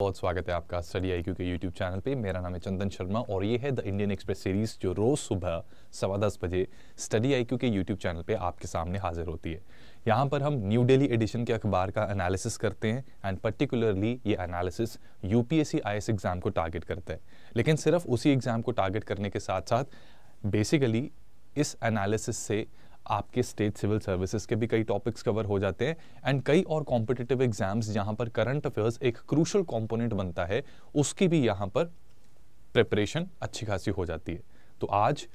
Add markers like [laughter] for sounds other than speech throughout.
बहुत स्वागत है आपका स्टडी आई के यूट्यूब चैनल पे मेरा नाम है चंदन शर्मा और ये है द इंडियन एक्सप्रेस सीरीज़ जो रोज़ सुबह सवा दस बजे स्टडी आई के यूट्यूब चैनल पे आपके सामने हाजिर होती है यहाँ पर हम न्यू डेली एडिशन के अखबार का एनालिसिस करते हैं एंड पर्टिकुलरली ये एनालिसिस यूपीएससी आईएएस एग्ज़ाम को टारगेट करता है लेकिन सिर्फ उसी एग्ज़ाम को टारगेट करने के साथ साथ बेसिकली इस एनालिसिस से आपके स्टेट सिविल सर्विसेज के भी कई टॉपिक्स कवर हो जाते हैं एंड कई और कॉम्पिटिटिव एग्जाम्स जहां पर करंट अफेयर्स एक क्रूशल कॉम्पोनेंट बनता है उसकी भी यहां पर प्रिपरेशन अच्छी खासी हो जाती है तो आज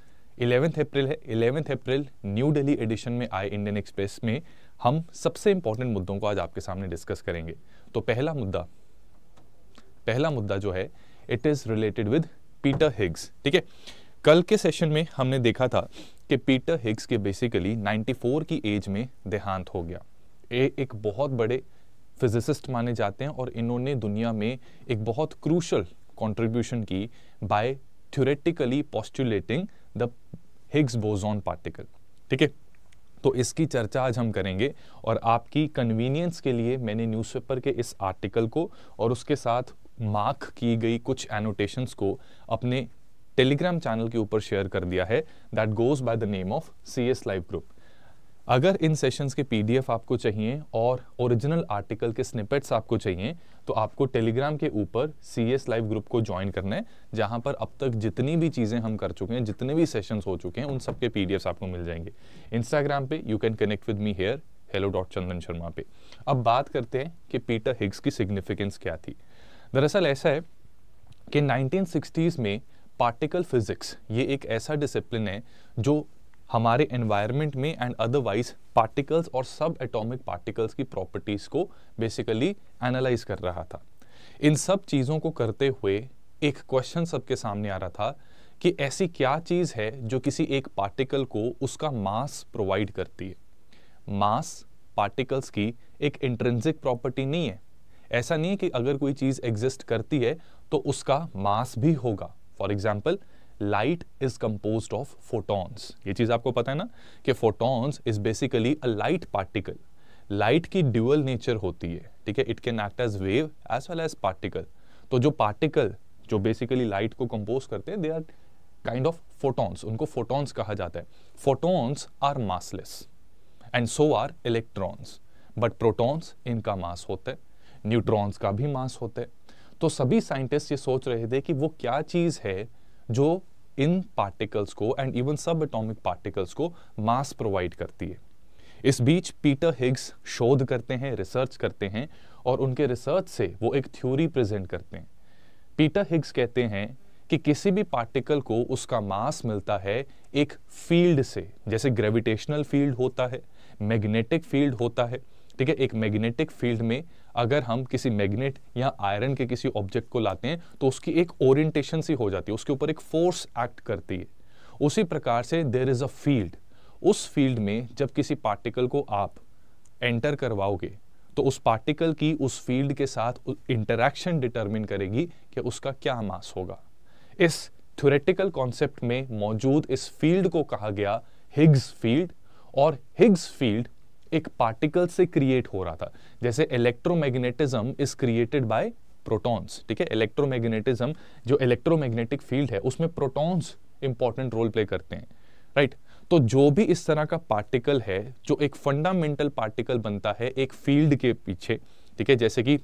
इलेवेंथ अप्रैल है eleventh April new daily edition में आए इंडियन एक्सप्रेस में हम सबसे इंपॉर्टेंट मुद्दों को आज आपके सामने डिस्कस करेंगे तो पहला मुद्दा पहला मुद्दा जो है it is related with Peter Higgs ठीक है कल के सेशन में हमने देखा था कि पीटर हिग्स के बेसिकली 94 की एज में देहांत हो गया ये एक बहुत बड़े फिजिसिस्ट माने जाते हैं और इन्होंने दुनिया में एक बहुत क्रूशल कंट्रीब्यूशन की by theoretically postulating the Higgs boson particle ठीक है तो इसकी चर्चा आज हम करेंगे और आपकी कन्वीनियंस के लिए मैंने न्यूज़पेपर के इस आर्टिकल को और उसके साथ मार्क की गई कुछ एनोटेशंस को अपने टेलीग्राम चैनल के ऊपर शेयर कर दिया है that goes by the name of C S live group अगर इन सेशंस के पीडीएफ आपको चाहिए और ओरिजिनल आर्टिकल के स्निपेट्स आपको चाहिए तो आपको टेलीग्राम के ऊपर सी एस लाइव ग्रुप को ज्वाइन करना है जहां पर अब तक जितनी भी चीज़ें हम कर चुके हैं जितने भी सेशंस हो चुके हैं उन सब के पी आपको मिल जाएंगे इंस्टाग्राम पे you can connect with me here hello dot Chandan Sharma पे अब बात करते हैं कि पीटर हिग्स की सिग्निफिकेंस क्या थी दरअसल ऐसा है कि नाइनटीन में पार्टिकल फिजिक्स ये एक ऐसा डिसिप्लिन है जो हमारे एनवायरनमेंट में एंड अदरवाइज पार्टिकल्स और सब एटॉमिक पार्टिकल्स की प्रॉपर्टीज़ को बेसिकली एनालाइज कर रहा था इन सब चीज़ों को करते हुए एक क्वेश्चन सबके सामने आ रहा था कि ऐसी क्या चीज़ है जो किसी एक पार्टिकल को उसका मास प्रोवाइड करती है मास पार्टिकल्स की एक इंट्रेंसिक प्रॉपर्टी नहीं है ऐसा नहीं है कि अगर कोई चीज़ एग्जिस्ट करती है तो उसका मास भी होगा for example light is compose of photons ये चीज आपको पता है ना कि photons is basically a light particle light की ड्यूअल नेचर होती है ठीक है it can act as wave as well as particle तो जो पार्टिकल जो बेसिकली लाइट को कंपोज करते हैं they are kind of photons उनको फोटोन्स कहा जाता है photons are massless and so are electrons but protons इनका मास होता है न्यूट्रॉन्स का भी मास होता है तो सभी साइंटिस्ट ये सोच रहे थे कि वो क्या चीज़ है जो इन पार्टिकल्स को and even sub atomic particles को मास प्रोवाइड करती है इस बीच पीटर हिग्स शोध करते हैं रिसर्च करते हैं और उनके रिसर्च से वो एक थ्योरी प्रेजेंट करते हैं पीटर हिग्स कहते हैं कि किसी भी पार्टिकल को उसका मास मिलता है एक फील्ड से जैसे ग्रेविटेशनल फील्ड होता है मैग्नेटिक फील्ड होता है ठीक है एक मैग्नेटिक फील्ड में अगर हम किसी मैग्नेट या आयरन के किसी ऑब्जेक्ट को लाते हैं तो उसकी एक ओरिएंटेशन सी हो जाती है उसके ऊपर एक फोर्स एक्ट करती है उसी प्रकार से देर इज़ अ फील्ड उस फील्ड में जब किसी पार्टिकल को आप एंटर करवाओगे तो उस पार्टिकल की उस फील्ड के साथ इंटरैक्शन डिटरमिन करेगी कि उसका क्या मास होगा इस थ्योरेटिकल कॉन्सेप्ट में मौजूद इस फील्ड को कहा गया हिग्स फील्ड और हिग्स फील्ड एक पार्टिकल से क्रिएट हो रहा था जैसे electromagnetism is created by protons ठीक है इलेक्ट्रोमैग्नेटिज्म जो इलेक्ट्रोमैग्नेटिक फील्ड है उसमें प्रोटॉन्स इंपॉर्टेंट रोल प्ले करते हैं राइट right? तो जो भी इस तरह का पार्टिकल है जो एक फंडामेंटल पार्टिकल बनता है एक फील्ड के पीछे ठीक है जैसे कि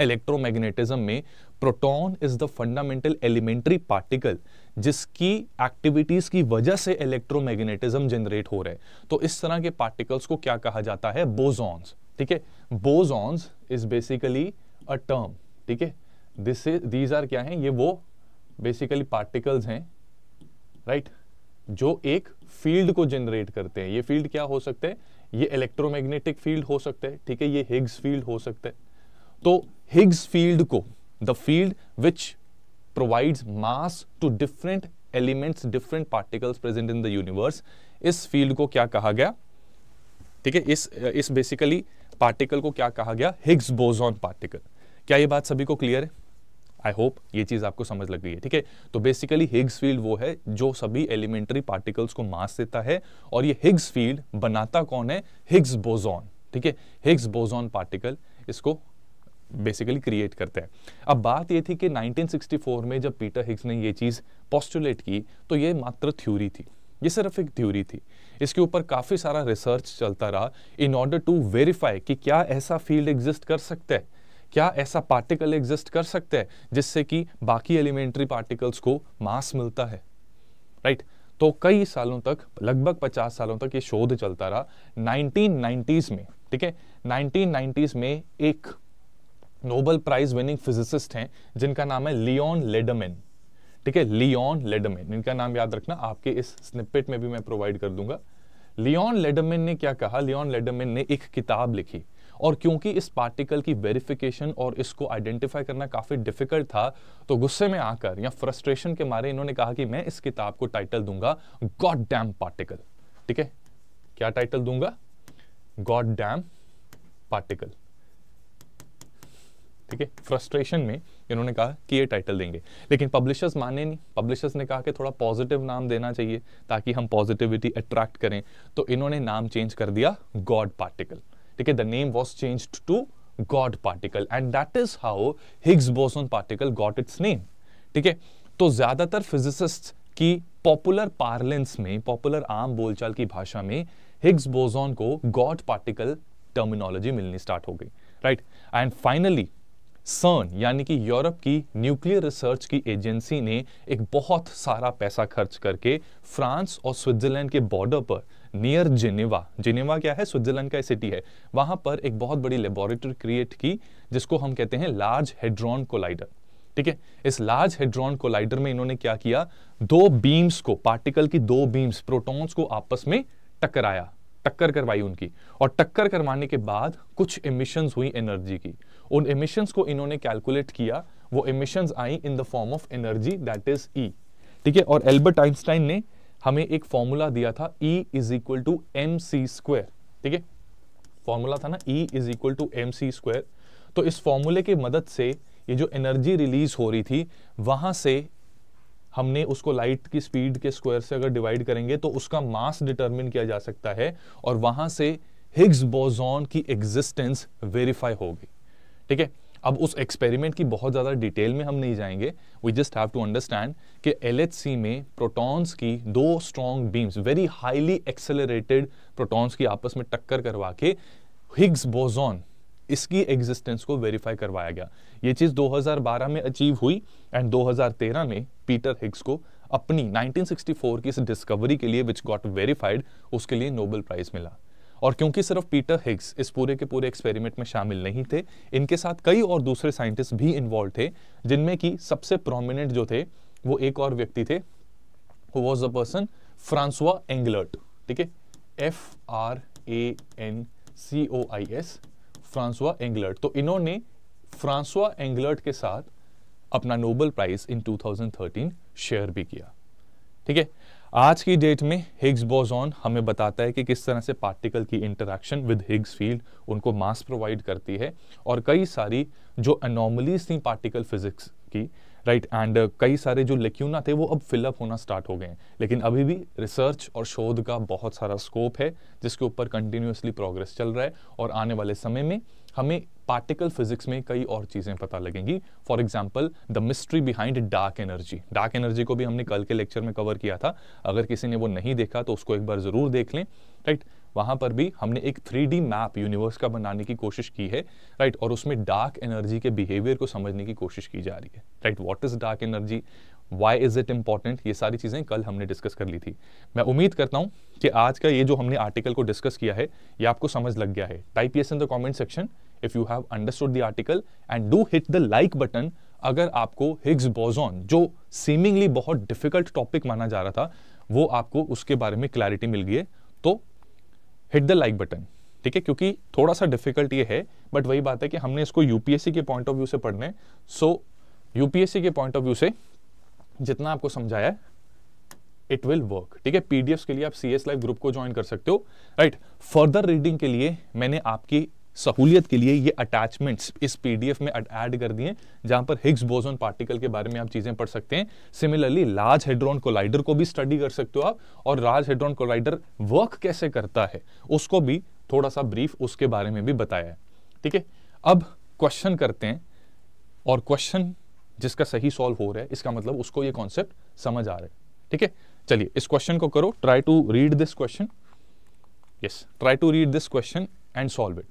इलेक्ट्रोमैग्नेटिज्म में proton is the fundamental elementary particle जिसकी एक्टिविटीज की वजह से इलेक्ट्रोमैग्नेटिज्म जनरेट हो रहे हैं तो इस तरह के पार्टिकल्स को क्या कहा जाता है बोजॉन्स ठीक है bosons is basically a term ठीक है दिस इज दीज आर क्या है ये वो बेसिकली पार्टिकल्स हैं राइट जो एक फील्ड को जनरेट करते हैं ये फील्ड क्या हो सकते हैं ये इलेक्ट्रोमैग्नेटिक फील्ड हो सकते हैं ठीक है ये हिग्स फील्ड हो सकते हैं तो हिग्स फील्ड को the field which provides mass to different elements, different particles present in the universe. इस field को क्या कहा गया ठीक है इस इस basically particle को क्या कहा गया Higgs boson particle. क्या ये बात सभी को क्लियर है आई होप ये चीज़ आपको समझ लग गई है ठीक है तो बेसिकली हिग्स फील्ड वो है जो सभी एलिमेंट्री पार्टिकल्स को मास देता है और ये हिग्स फील्ड बनाता कौन है हिग्स बोजोन ठीक है हिग्स बोजोन पार्टिकल इसको बेसिकली क्रिएट करते हैं अब बात ये थी कि 1964 में जब पीटर हिग्स ने ये चीज़ पॉस्टुलेट की तो ये मात्र थ्योरी थी ये सिर्फ एक थ्योरी थी इसके ऊपर काफ़ी सारा रिसर्च चलता रहा इन ऑर्डर टू वेरीफाई कि क्या ऐसा फील्ड एग्जिस्ट कर सकता है क्या ऐसा पार्टिकल एग्जिस्ट कर सकता है जिससे कि बाकी एलिमेंट्री पार्टिकल्स को मास मिलता है राइट right? तो कई सालों तक लगभग 50 सालों तक ये शोध चलता रहा 1990s में ठीक है 1990s में एक नोबल प्राइज विनिंग फिजिसिस्ट हैं जिनका नाम है लियोन लेडमेन ठीक है लियोन लेडमेन इनका नाम याद रखना आपके इस स्निपेट में भी मैं प्रोवाइड कर दूंगा लियोन लेडमेन ने क्या कहा लियोन लेडमेन ने एक किताब लिखी और क्योंकि इस पार्टिकल की वेरिफिकेशन और इसको आइडेंटिफाई करना काफ़ी डिफिकल्ट था तो गुस्से में आकर या फ्रस्ट्रेशन के मारे इन्होंने कहा कि मैं इस किताब को टाइटल दूंगा गॉड डैम पार्टिकल ठीक है क्या टाइटल दूंगा गॉड डैम पार्टिकल ठीक है फ्रस्ट्रेशन में इन्होंने कहा कि ये टाइटल देंगे लेकिन पब्लिशर्स माने नहीं पब्लिशर्स ने कहा कि थोड़ा पॉजिटिव नाम देना चाहिए ताकि हम पॉजिटिविटी अट्रैक्ट करें तो इन्होंने नाम चेंज कर दिया गॉड पार्टिकल ठीक है the name was change to God particle and that is how Higgs boson particle got its name ठीक है तो ज्यादातर फिजिसिस्ट की पॉपुलर पार्लेंस में पॉपुलर आम बोलचाल की भाषा में हिग्स बोसोन को गॉड पार्टिकल टर्मिनोलॉजी मिलनी स्टार्ट हो गई राइट एंड फाइनली सर्न यानी कि यूरोप की न्यूक्लियर रिसर्च की एजेंसी ने एक बहुत सारा पैसा खर्च करके फ्रांस और स्विट्जरलैंड के बॉर्डर पर नियर जिनेवा जिनेवा क्या है स्विट्जरलैंड का सिटी है वहां पर एक बहुत बड़ी लेबोरेटरी क्रिएट की जिसको हम कहते हैं लार्ज हेड्रॉन कोलाइडर ठीक है इस लार्ज हेड्रॉन कोलाइडर में इन्होंने क्या किया दो बीम्स को पार्टिकल की दो बीम्स प्रोटोन्स को आपस में टकराया टक्कर करवाई उनकी और टक्कर करवाने के बाद कुछ एमिशंस हुई एनर्जी की उन एमिशंस को इन्होंने कैलकुलेट किया वो एमिशंस आई in the form of energy that is E ठीक है और एल्बर्ट आइंस्टाइन ने हमें एक फॉर्मूला दिया था E is equal to M C square ठीक है फॉर्मूला था ना E is equal to M C square तो इस फॉर्मूले की मदद से ये जो एनर्जी रिलीज हो रही थी वहां से हमने उसको लाइट की स्पीड के स्क्वायर से अगर डिवाइड करेंगे तो उसका मास डिटरमिन किया जा सकता है और वहां से हिग्स बोजॉन की एग्जिस्टेंस वेरीफाई होगी ठीक है अब उस एक्सपेरिमेंट की बहुत ज़्यादा डिटेल में हम नहीं जाएंगे we just have to understand कि एल में प्रोटॉन्स की दो strong beams very highly accelerated protons की आपस में टक्कर करवा के हिग्स बोजॉन इसकी एग्जिस्टेंस को वेरीफाई करवाया गया ये चीज़ 2012 में अचीव हुई एंड 2013 में पीटर हिग्स को अपनी 1964 की इस डिस्कवरी के लिए विच गॉट वेरीफाइड उसके लिए नोबेल प्राइज मिला और क्योंकि सिर्फ पीटर हिग्स इस पूरे के पूरे एक्सपेरिमेंट में शामिल नहीं थे इनके साथ कई और दूसरे साइंटिस्ट भी इन्वॉल्व थे जिनमें कि सबसे प्रोमिनेंट जो थे वो एक और व्यक्ति थे who was a person François Englert ठीक है F R A N C O I S François Englert तो इन्होंने फ्रांसुआ एंग्लर्ट के साथ अपना नोबल प्राइज इन 2013 शेयर भी किया ठीक है आज की डेट में हिग्स बोजॉन हमें बताता है कि किस तरह से पार्टिकल की इंटरेक्शन विद हिग्स फील्ड उनको मास प्रोवाइड करती है और कई सारी जो अनोमलीज थी पार्टिकल फिजिक्स की राइट एंड uh, कई सारे जो लेक्यूना थे वो अब फिलअप होना स्टार्ट हो गए हैं लेकिन अभी भी रिसर्च और शोध का बहुत सारा स्कोप है जिसके ऊपर कंटिन्यूसली प्रोग्रेस चल रहा है और आने वाले समय में हमें पार्टिकल फिजिक्स में कई और चीज़ें पता लगेंगी for example the mystery behind dark energy dark energy को भी हमने कल के लेक्चर में कवर किया था अगर किसी ने वो नहीं देखा तो उसको एक बार ज़रूर देख लें राइट right? वहां पर भी हमने एक थ्री मैप यूनिवर्स का बनाने की कोशिश की है राइट और उसमें डार्क एनर्जी के बिहेवियर को समझने की कोशिश की जा रही है right what is dark energy Why is it important? ये सारी चीज़ें कल हमने डिस्कस कर ली थी मैं उम्मीद करता हूँ कि आज का ये जो हमने आर्टिकल को डिस्कस किया है ये आपको समझ लग गया है type yes in the comment section if you have understood the article and do hit the like button अगर आपको हिग्स बोजॉन जो सीमिंगली बहुत डिफिकल्ट टॉपिक माना जा रहा था वो आपको उसके बारे में क्लैरिटी मिल गई है तो हिट द लाइक बटन ठीक है क्योंकि थोड़ा सा डिफिकल्ट ये है बट वही बात है कि हमने इसको यूपीएससी के पॉइंट ऑफ व्यू से पढ़ने सो यूपीएससी के पॉइंट ऑफ व्यू से जितना आपको समझाया है इट विल वर्क ठीक है पीडीएफ के लिए आप सी एस लाइव ग्रुप को ज्वाइन कर सकते हो राइट फर्दर रीडिंग के लिए मैंने आपकी सहूलियत के लिए ये अटैचमेंट्स इस पीडीएफ में ऐड कर दिए जहां पर हिग्स बोजोन पार्टिकल के बारे में आप चीजें पढ़ सकते हैं सिमिलरली लार्ज हेड्रॉन कोलाइडर को भी स्टडी कर सकते हो आप और लार्ज हेड्रॉन कोलाइडर वर्क कैसे करता है उसको भी थोड़ा सा ब्रीफ उसके बारे में भी बताया है ठीक है अब क्वेश्चन करते हैं और क्वेश्चन जिसका सही सॉल्व हो रहा है इसका मतलब उसको ये कॉन्सेप्ट समझ आ रहा है ठीक है चलिए इस क्वेश्चन को करो try to read this question yes try to read this question and solve it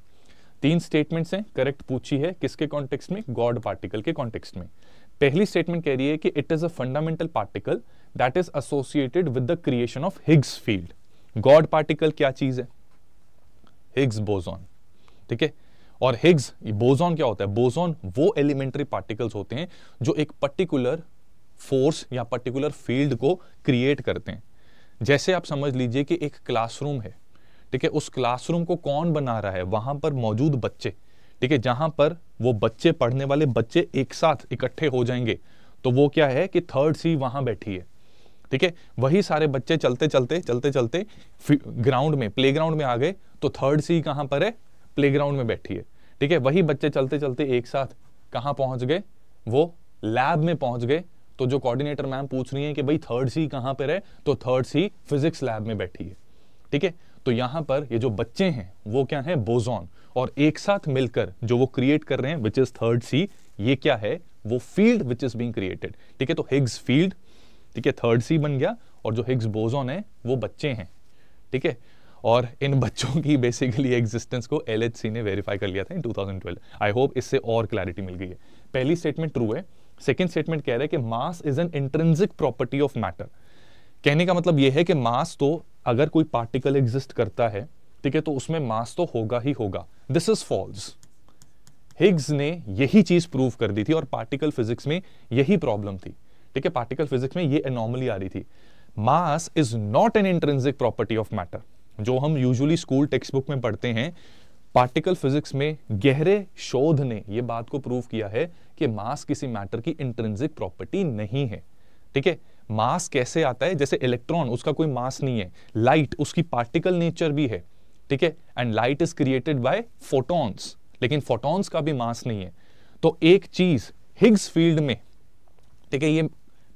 तीन स्टेटमेंट्स हैं करेक्ट पूछी है किसके कॉन्टेक्स्ट में गॉड पार्टिकल के कॉन्टेक्स्ट में पहली स्टेटमेंट कह रही है कि it is a fundamental particle that is associated with the creation of Higgs field God particle क्या चीज है हिग्स बोजॉन ठीक है और हिग्स बोजॉन क्या होता है बोजॉन वो एलिमेंट्री पार्टिकल्स होते हैं जो एक पर्टिकुलर फोर्स या पर्टिकुलर फील्ड को क्रिएट करते हैं जैसे आप समझ लीजिए कि एक क्लासरूम है ठीक है उस क्लासरूम को कौन बना रहा है वहां पर मौजूद बच्चे ठीक है जहां पर वो बच्चे पढ़ने वाले बच्चे एक साथ इकट्ठे हो जाएंगे तो वो क्या है कि थर्ड सी वहां बैठी है ठीक है वही सारे बच्चे चलते चलते चलते चलते ग्राउंड में प्लेग्राउंड में आ गए तो थर्ड सी कहां पर है ग्राउंड में बैठी है ठीक है वही बच्चे चलते चलते एक साथ कहां पहुंच गए वो लैब में पहुंच गए तो जो कोऑर्डिनेटर मैम पूछ रही है कि भाई थर्ड सी कहां पर है तो थर्ड सी फिजिक्स लैब में बैठी है ठीक है तो यहां पर ये जो बच्चे हैं वो क्या है बोजोन और एक साथ मिलकर जो वो क्रिएट कर रहे हैं विच इज थर्ड सी ये क्या है वो field which is being created ठीक है तो हिग्स फील्ड ठीक है थर्ड सी बन गया और जो हिग्स बोजोन है वो बच्चे हैं ठीक है और इन बच्चों की बेसिकली एग्जिस्टेंस को एल ने वेरीफाई कर लिया था इन 2012 आई होप इससे और क्लैरिटी मिल गई है पहली स्टेटमेंट ट्रू है सेकेंड स्टेटमेंट कह रहा है कि mass is an intrinsic property of matter कहने का मतलब यह है कि मास तो अगर कोई पार्टिकल एग्जिस्ट करता है ठीक है तो उसमें मास तो होगा ही होगा दिस इज फॉल्स हिग्स ने यही चीज प्रूव कर दी थी और पार्टिकल फिजिक्स में यही प्रॉब्लम थी ठीक है पार्टिकल फिजिक्स में ये एनॉमली आ रही थी mass is not an intrinsic property of matter जो हम यूजुअली स्कूल टेक्स्ट बुक में पढ़ते हैं पार्टिकल फिजिक्स में गहरे शोध ने ये बात को प्रूव किया है कि मास किसी मैटर की इंट्रेंसिक प्रॉपर्टी नहीं है ठीक है मास कैसे आता है जैसे इलेक्ट्रॉन उसका कोई मास नहीं है लाइट उसकी पार्टिकल नेचर भी है ठीक है and light is created by photons लेकिन फोटॉन्स का भी मास नहीं है तो एक चीज हिग्स फील्ड में ठीक है ये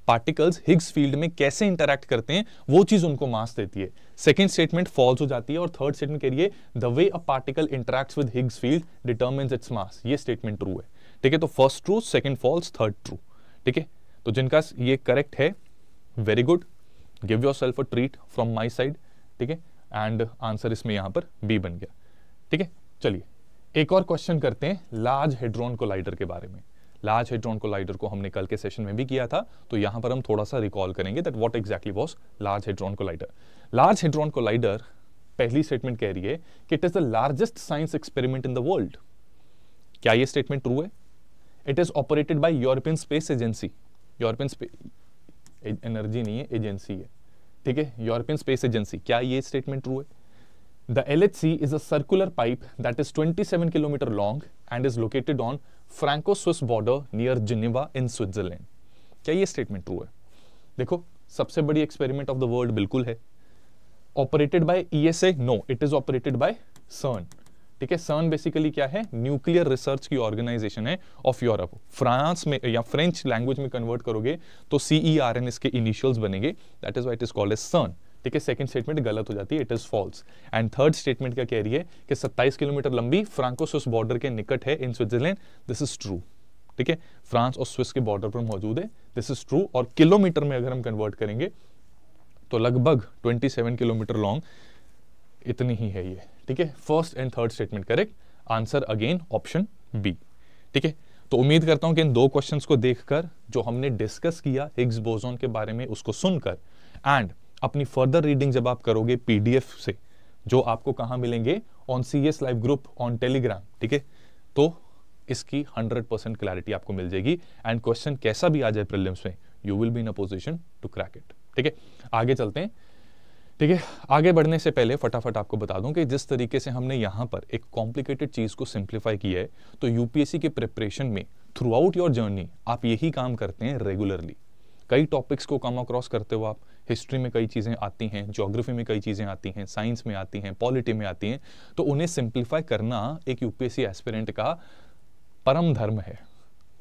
पार्टिकल्स हिग्स फील्ड में कैसे इंटरैक्ट करते हैं वो चीज उनको मास देती है सेकेंड स्टेटमेंट फॉल्स हो जाती है और थर्ड स्टेटमेंट करिए the way a particle interacts with Higgs field determine its mass ये स्टेटमेंट ट्रू है ठीक है तो first true second false third true ठीक है तो जिनका ये करेक्ट है very good give yourself a treat from my side ठीक है एंड आंसर इसमें यहाँ पर बी बन गया ठीक है चलिए एक और क्वेश्चन करते हैं लार्ज हेड्रॉन कोलाइडर के बारे में लार्ज हेड्रॉन कोलाइडर को हमने कल के सेशन में भी किया था तो यहां पर हम थोड़ा सा रिकॉल करेंगे that what exactly was large hadron collider large hadron collider पहली स्टेटमेंट कह रही है कि it is the largest science experiment in the world क्या यह स्टेटमेंट ट्रू है it is operated by European space agency European energy नहीं है एजेंसी है ठीक है यूरोपियन स्पेस एजेंसी क्या ये स्टेटमेंट ट्रू है the L H C is a circular pipe that is 27 kilometre long and is located on Franco Swiss border near Geneva in Switzerland क्या ये स्टेटमेंट ट्रू है देखो सबसे बड़ी एक्सपेरिमेंट ऑफ द वर्ल्ड बिल्कुल है operated by ESA no it is operated by CERN ठीक है सर्न बेसिकली क्या है न्यूक्लियर रिसर्च की ऑर्गेनाइजेशन है ऑफ यूरोप फ्रांस में या फ्रेंच लैंग्वेज में कन्वर्ट करोगे तो सीई आर एन इसके इनिशियल्स बनेंगे that is what is called as CERN ठीक है सेकंड स्टेटमेंट गलत हो जाती है it is false and third statement क्या कह रही है कि 27 किलोमीटर लंबी स्विस बॉर्डर के निकट है in Switzerland this is true ठीक है फ्रांस और स्विस के बॉर्डर पर मौजूद है दिस इज ट्रू और किलोमीटर में अगर हम कन्वर्ट करेंगे तो लगभग 27 किलोमीटर लॉन्ग इतनी ही है ये ठीक है first and third statement correct answer again option B ठीक है तो उम्मीद करता हूं कि इन दो क्वेश्चंस को देखकर जो हमने डिस्कस किया हिग्स बोजोन के बारे में उसको सुनकर एंड अपनी फर्दर रीडिंग जब आप करोगे पीडीएफ से जो आपको कहां मिलेंगे on C S live group on Telegram ठीक है तो इसकी 100 परसेंट क्लैरिटी आपको मिल जाएगी एंड क्वेश्चन कैसा भी आ जाए प्रिलियम्स में you will be in a position to crack it ठीक है आगे चलते हैं ठीक है आगे बढ़ने से पहले फटाफट आपको बता दूं कि जिस तरीके से हमने यहाँ पर एक कॉम्प्लिकेटेड चीज़ को सिंप्लीफाई किया है तो यूपीएससी के प्रिपरेशन में थ्रू आउट योर जर्नी आप यही काम करते हैं रेगुलरली कई टॉपिक्स को कम अक्रॉस करते हो आप हिस्ट्री में कई चीज़ें आती हैं ज्योग्राफी में कई चीज़ें आती हैं साइंस में आती हैं पॉलिटी में आती हैं तो उन्हें सिंप्लीफाई करना एक यूपीएससी एस्पिरेंट का परम धर्म है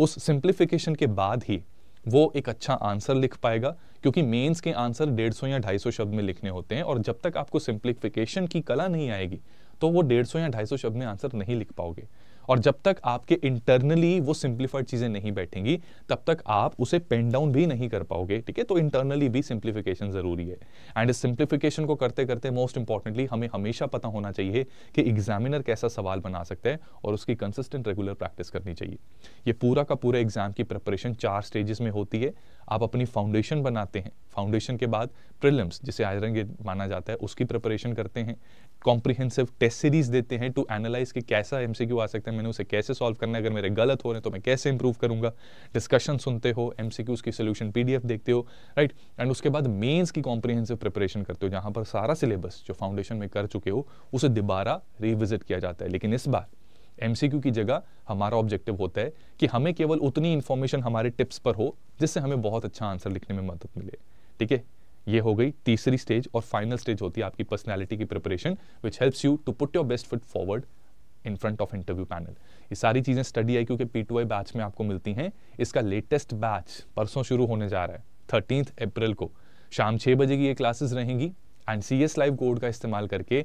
उस सिंप्लीफिकेशन के बाद ही वो एक अच्छा आंसर लिख पाएगा क्योंकि मेंस के आंसर 150 या 250 शब्द में लिखने होते हैं और जब तक आपको सिंप्लीफिकेशन की कला नहीं आएगी तो वो 150 या 250 शब्द में आंसर नहीं लिख पाओगे और जब तक आपके इंटरनली वो सिंप्लीफाइड चीज़ें नहीं बैठेंगी तब तक आप उसे पेन डाउन भी नहीं कर पाओगे ठीक है तो इंटरनली भी सिंप्लीफिकेशन ज़रूरी है एंड इस सिंप्लीफिकेशन को करते करते मोस्ट इंपॉर्टेंटली हमें हमेशा पता होना चाहिए कि एग्जामिनर कैसा सवाल बना सकते हैं और उसकी कंसिस्टेंट रेगुलर प्रैक्टिस करनी चाहिए ये पूरा का पूरा एग्जाम की प्रिपरेशन चार स्टेजेस में होती है आप अपनी फाउंडेशन बनाते हैं फाउंडेशन के बाद प्रिलिम्स जिसे आयरन गेट माना जाता है उसकी प्रिपरेशन करते हैं कॉम्प्रिहेंसिव टेस्ट सीरीज देते हैं टू एनालाइज कि कैसा एमसीक्यू आ सकता है मैंने उसे कैसे सॉल्व करना है अगर मेरे गलत हो रहे हैं तो मैं कैसे इंप्रूव करूंगा डिस्कशन सुनते हो एम क्यू उसकी सोल्यूशन पी देखते हो राइट एंड उसके बाद मेन्स की कॉम्प्रिहेंसिव प्रिपरेशन करते हो जहाँ पर सारा सिलेबस जो फाउंडेशन में कर चुके हो उसे दोबारा रिविजिट किया जाता है लेकिन इस बार एमसीक्यू की जगह हमारा ऑब्जेक्टिव होता है कि हमें केवल उतनी इन्फॉर्मेशन हमारे टिप्स पर हो जिससे हमें बहुत अच्छा आंसर लिखने में मदद मिले ठीक है ये हो गई तीसरी स्टेज और फाइनल स्टेज होती है आपकी पर्सनैलिटी की preparation which helps you to put your best foot forward in front of interview panel ये सारी चीज़ें स्टडी आई क्यू के पी टू आई बैच में आपको मिलती हैं इसका लेटेस्ट बैच परसों शुरू होने जा रहा है थर्टीन अप्रैल को शाम छः बजे की ये क्लासेस रहेंगी and C S live code का इस्तेमाल करके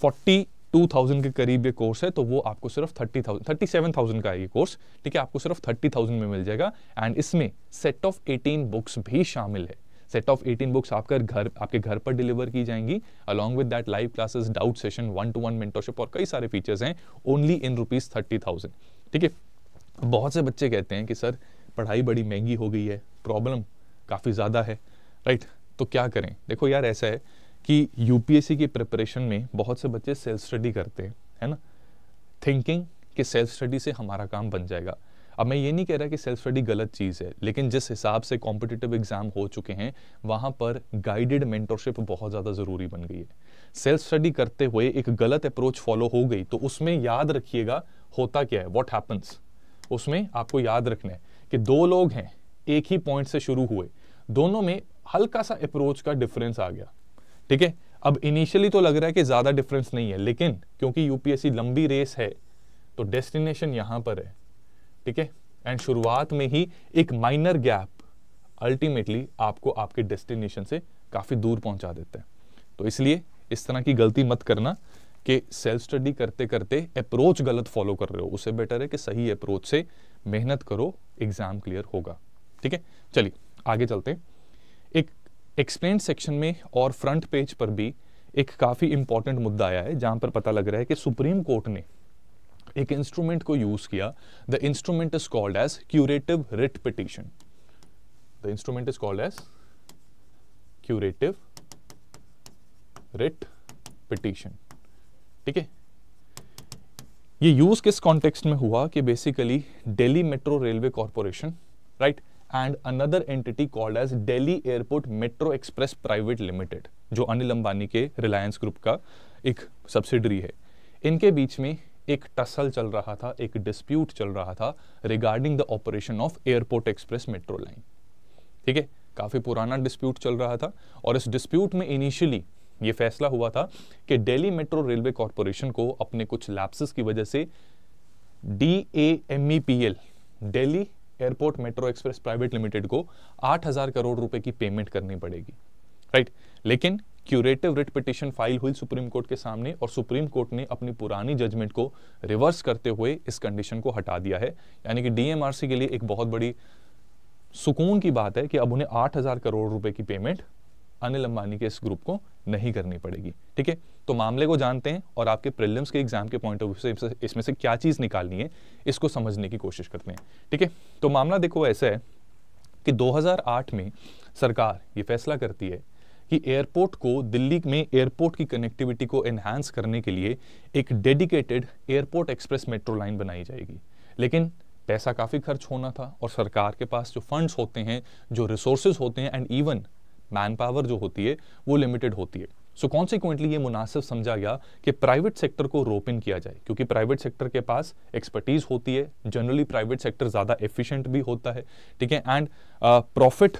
फोर्टी टू थाउजेंड के करीब ये कोर्स है तो वो आपको सिर्फ thirty thousand thirty seven thousand का है ये कोर्स ठीक है आपको सिर्फ थर्टी थाउजेंड में मिल जाएगा एंड इसमें सेट ऑफ एटीन बुक्स भी शामिल है सेट ऑफ 18 बुक्स आपका घर आपके घर पर डिलीवर की जाएंगी along with that live classes doubt session one to one mentorship और कई सारे फीचर्स हैं only in rupees thirty thousand ठीक है बहुत से बच्चे कहते हैं कि सर पढ़ाई बड़ी महंगी हो गई है प्रॉब्लम काफ़ी ज़्यादा है राइट तो क्या करें देखो यार ऐसा है कि यूपीएससी की प्रिपरेशन में बहुत से बच्चे सेल्फ स्टडी करते हैं है ना थिंकिंग कि सेल्फ स्टडी से हमारा काम बन जाएगा अब मैं ये नहीं कह रहा कि सेल्फ स्टडी गलत चीज़ है लेकिन जिस हिसाब से कॉम्पिटिटिव एग्जाम हो चुके हैं वहाँ पर गाइडेड मेंटरशिप बहुत ज़्यादा ज़रूरी बन गई है सेल्फ स्टडी करते हुए एक गलत अप्रोच फॉलो हो गई तो उसमें याद रखिएगा होता क्या है वॉट हैपन्स उसमें आपको याद रखना है कि दो लोग हैं एक ही पॉइंट से शुरू हुए दोनों में हल्का सा अप्रोच का डिफरेंस आ गया ठीक है अब इनिशियली तो लग रहा है कि ज़्यादा डिफरेंस नहीं है लेकिन क्योंकि यूपीएससी लंबी रेस है तो डेस्टिनेशन यहां पर है ठीक है एंड शुरुआत में ही एक माइनर गैप अल्टीमेटली आपको आपके डेस्टिनेशन से काफ़ी दूर पहुंचा देता है तो इसलिए इस तरह की गलती मत करना कि सेल्फ स्टडी करते करते अप्रोच गलत फॉलो कर रहे हो उससे बेटर है कि सही अप्रोच से मेहनत करो एग्ज़ाम क्लियर होगा ठीक है चलिए आगे चलते हैं एक्सप्लेन सेक्शन में और फ्रंट पेज पर भी एक काफ़ी इंपॉर्टेंट मुद्दा आया है जहां पर पता लग रहा है कि सुप्रीम कोर्ट ने एक इंस्ट्रूमेंट को यूज़ किया the instrument is called as curative writ petition the instrument is called as curative writ petition ठीक है ये यूज़ किस कॉन्टेक्स्ट में हुआ कि basically Delhi metro railway corporation right and another entity called as Delhi airport metro express private limited जो अनिल अंबानी के Reliance group का एक सब्सिडरी है इनके बीच में एक टसल चल रहा था एक डिस्प्यूट चल रहा था regarding the operation of airport express metro line ठीक है काफ़ी पुराना डिस्प्यूट चल रहा था और इस डिस्प्यूट में इनिशियली ये फैसला हुआ था कि दिल्ली मेट्रो रेलवे कॉरपोरेशन को अपने कुछ लैप्सेस की वजह से D A M E P L Delhi airport metro express private limited को 8000 करोड़ रुपए की पेमेंट करनी पड़ेगी राइट right? लेकिन क्यूरेटिव रिट पिटिशन फाइल हुई सुप्रीम कोर्ट के सामने और सुप्रीम कोर्ट ने अपनी पुरानी जजमेंट को रिवर्स करते हुए इस कंडीशन को हटा दिया है यानी कि डीएमआरसी के लिए एक बहुत बड़ी सुकून की बात है कि अब उन्हें आठ करोड़ रुपए की पेमेंट अनिल अंबानी के इस ग्रुप को नहीं करनी पड़ेगी ठीक है तो मामले को जानते हैं और आपके प्रिलियम्स के एग्जाम के पॉइंट ऑफ व्यू से इसमें से क्या चीज़ निकालनी है इसको समझने की कोशिश करते हैं ठीक है तो मामला देखो ऐसा है कि 2008 में सरकार ये फैसला करती है कि एयरपोर्ट को दिल्ली में एयरपोर्ट की कनेक्टिविटी को एनहांस करने के लिए एक dedicated airport express metro line बनाई जाएगी लेकिन पैसा काफ़ी खर्च होना था और सरकार के पास जो फंड्स होते हैं जो रिसोर्सेज होते हैं एंड इवन मैन पावर जो होती है वो लिमिटेड होती है सो so, कॉन्सिक्वेंटली ये मुनासिब समझा गया कि प्राइवेट सेक्टर को रोप इन किया जाए क्योंकि प्राइवेट सेक्टर के पास एक्सपर्टीज होती है जनरली प्राइवेट सेक्टर ज़्यादा एफिशिएंट भी होता है ठीक है and profit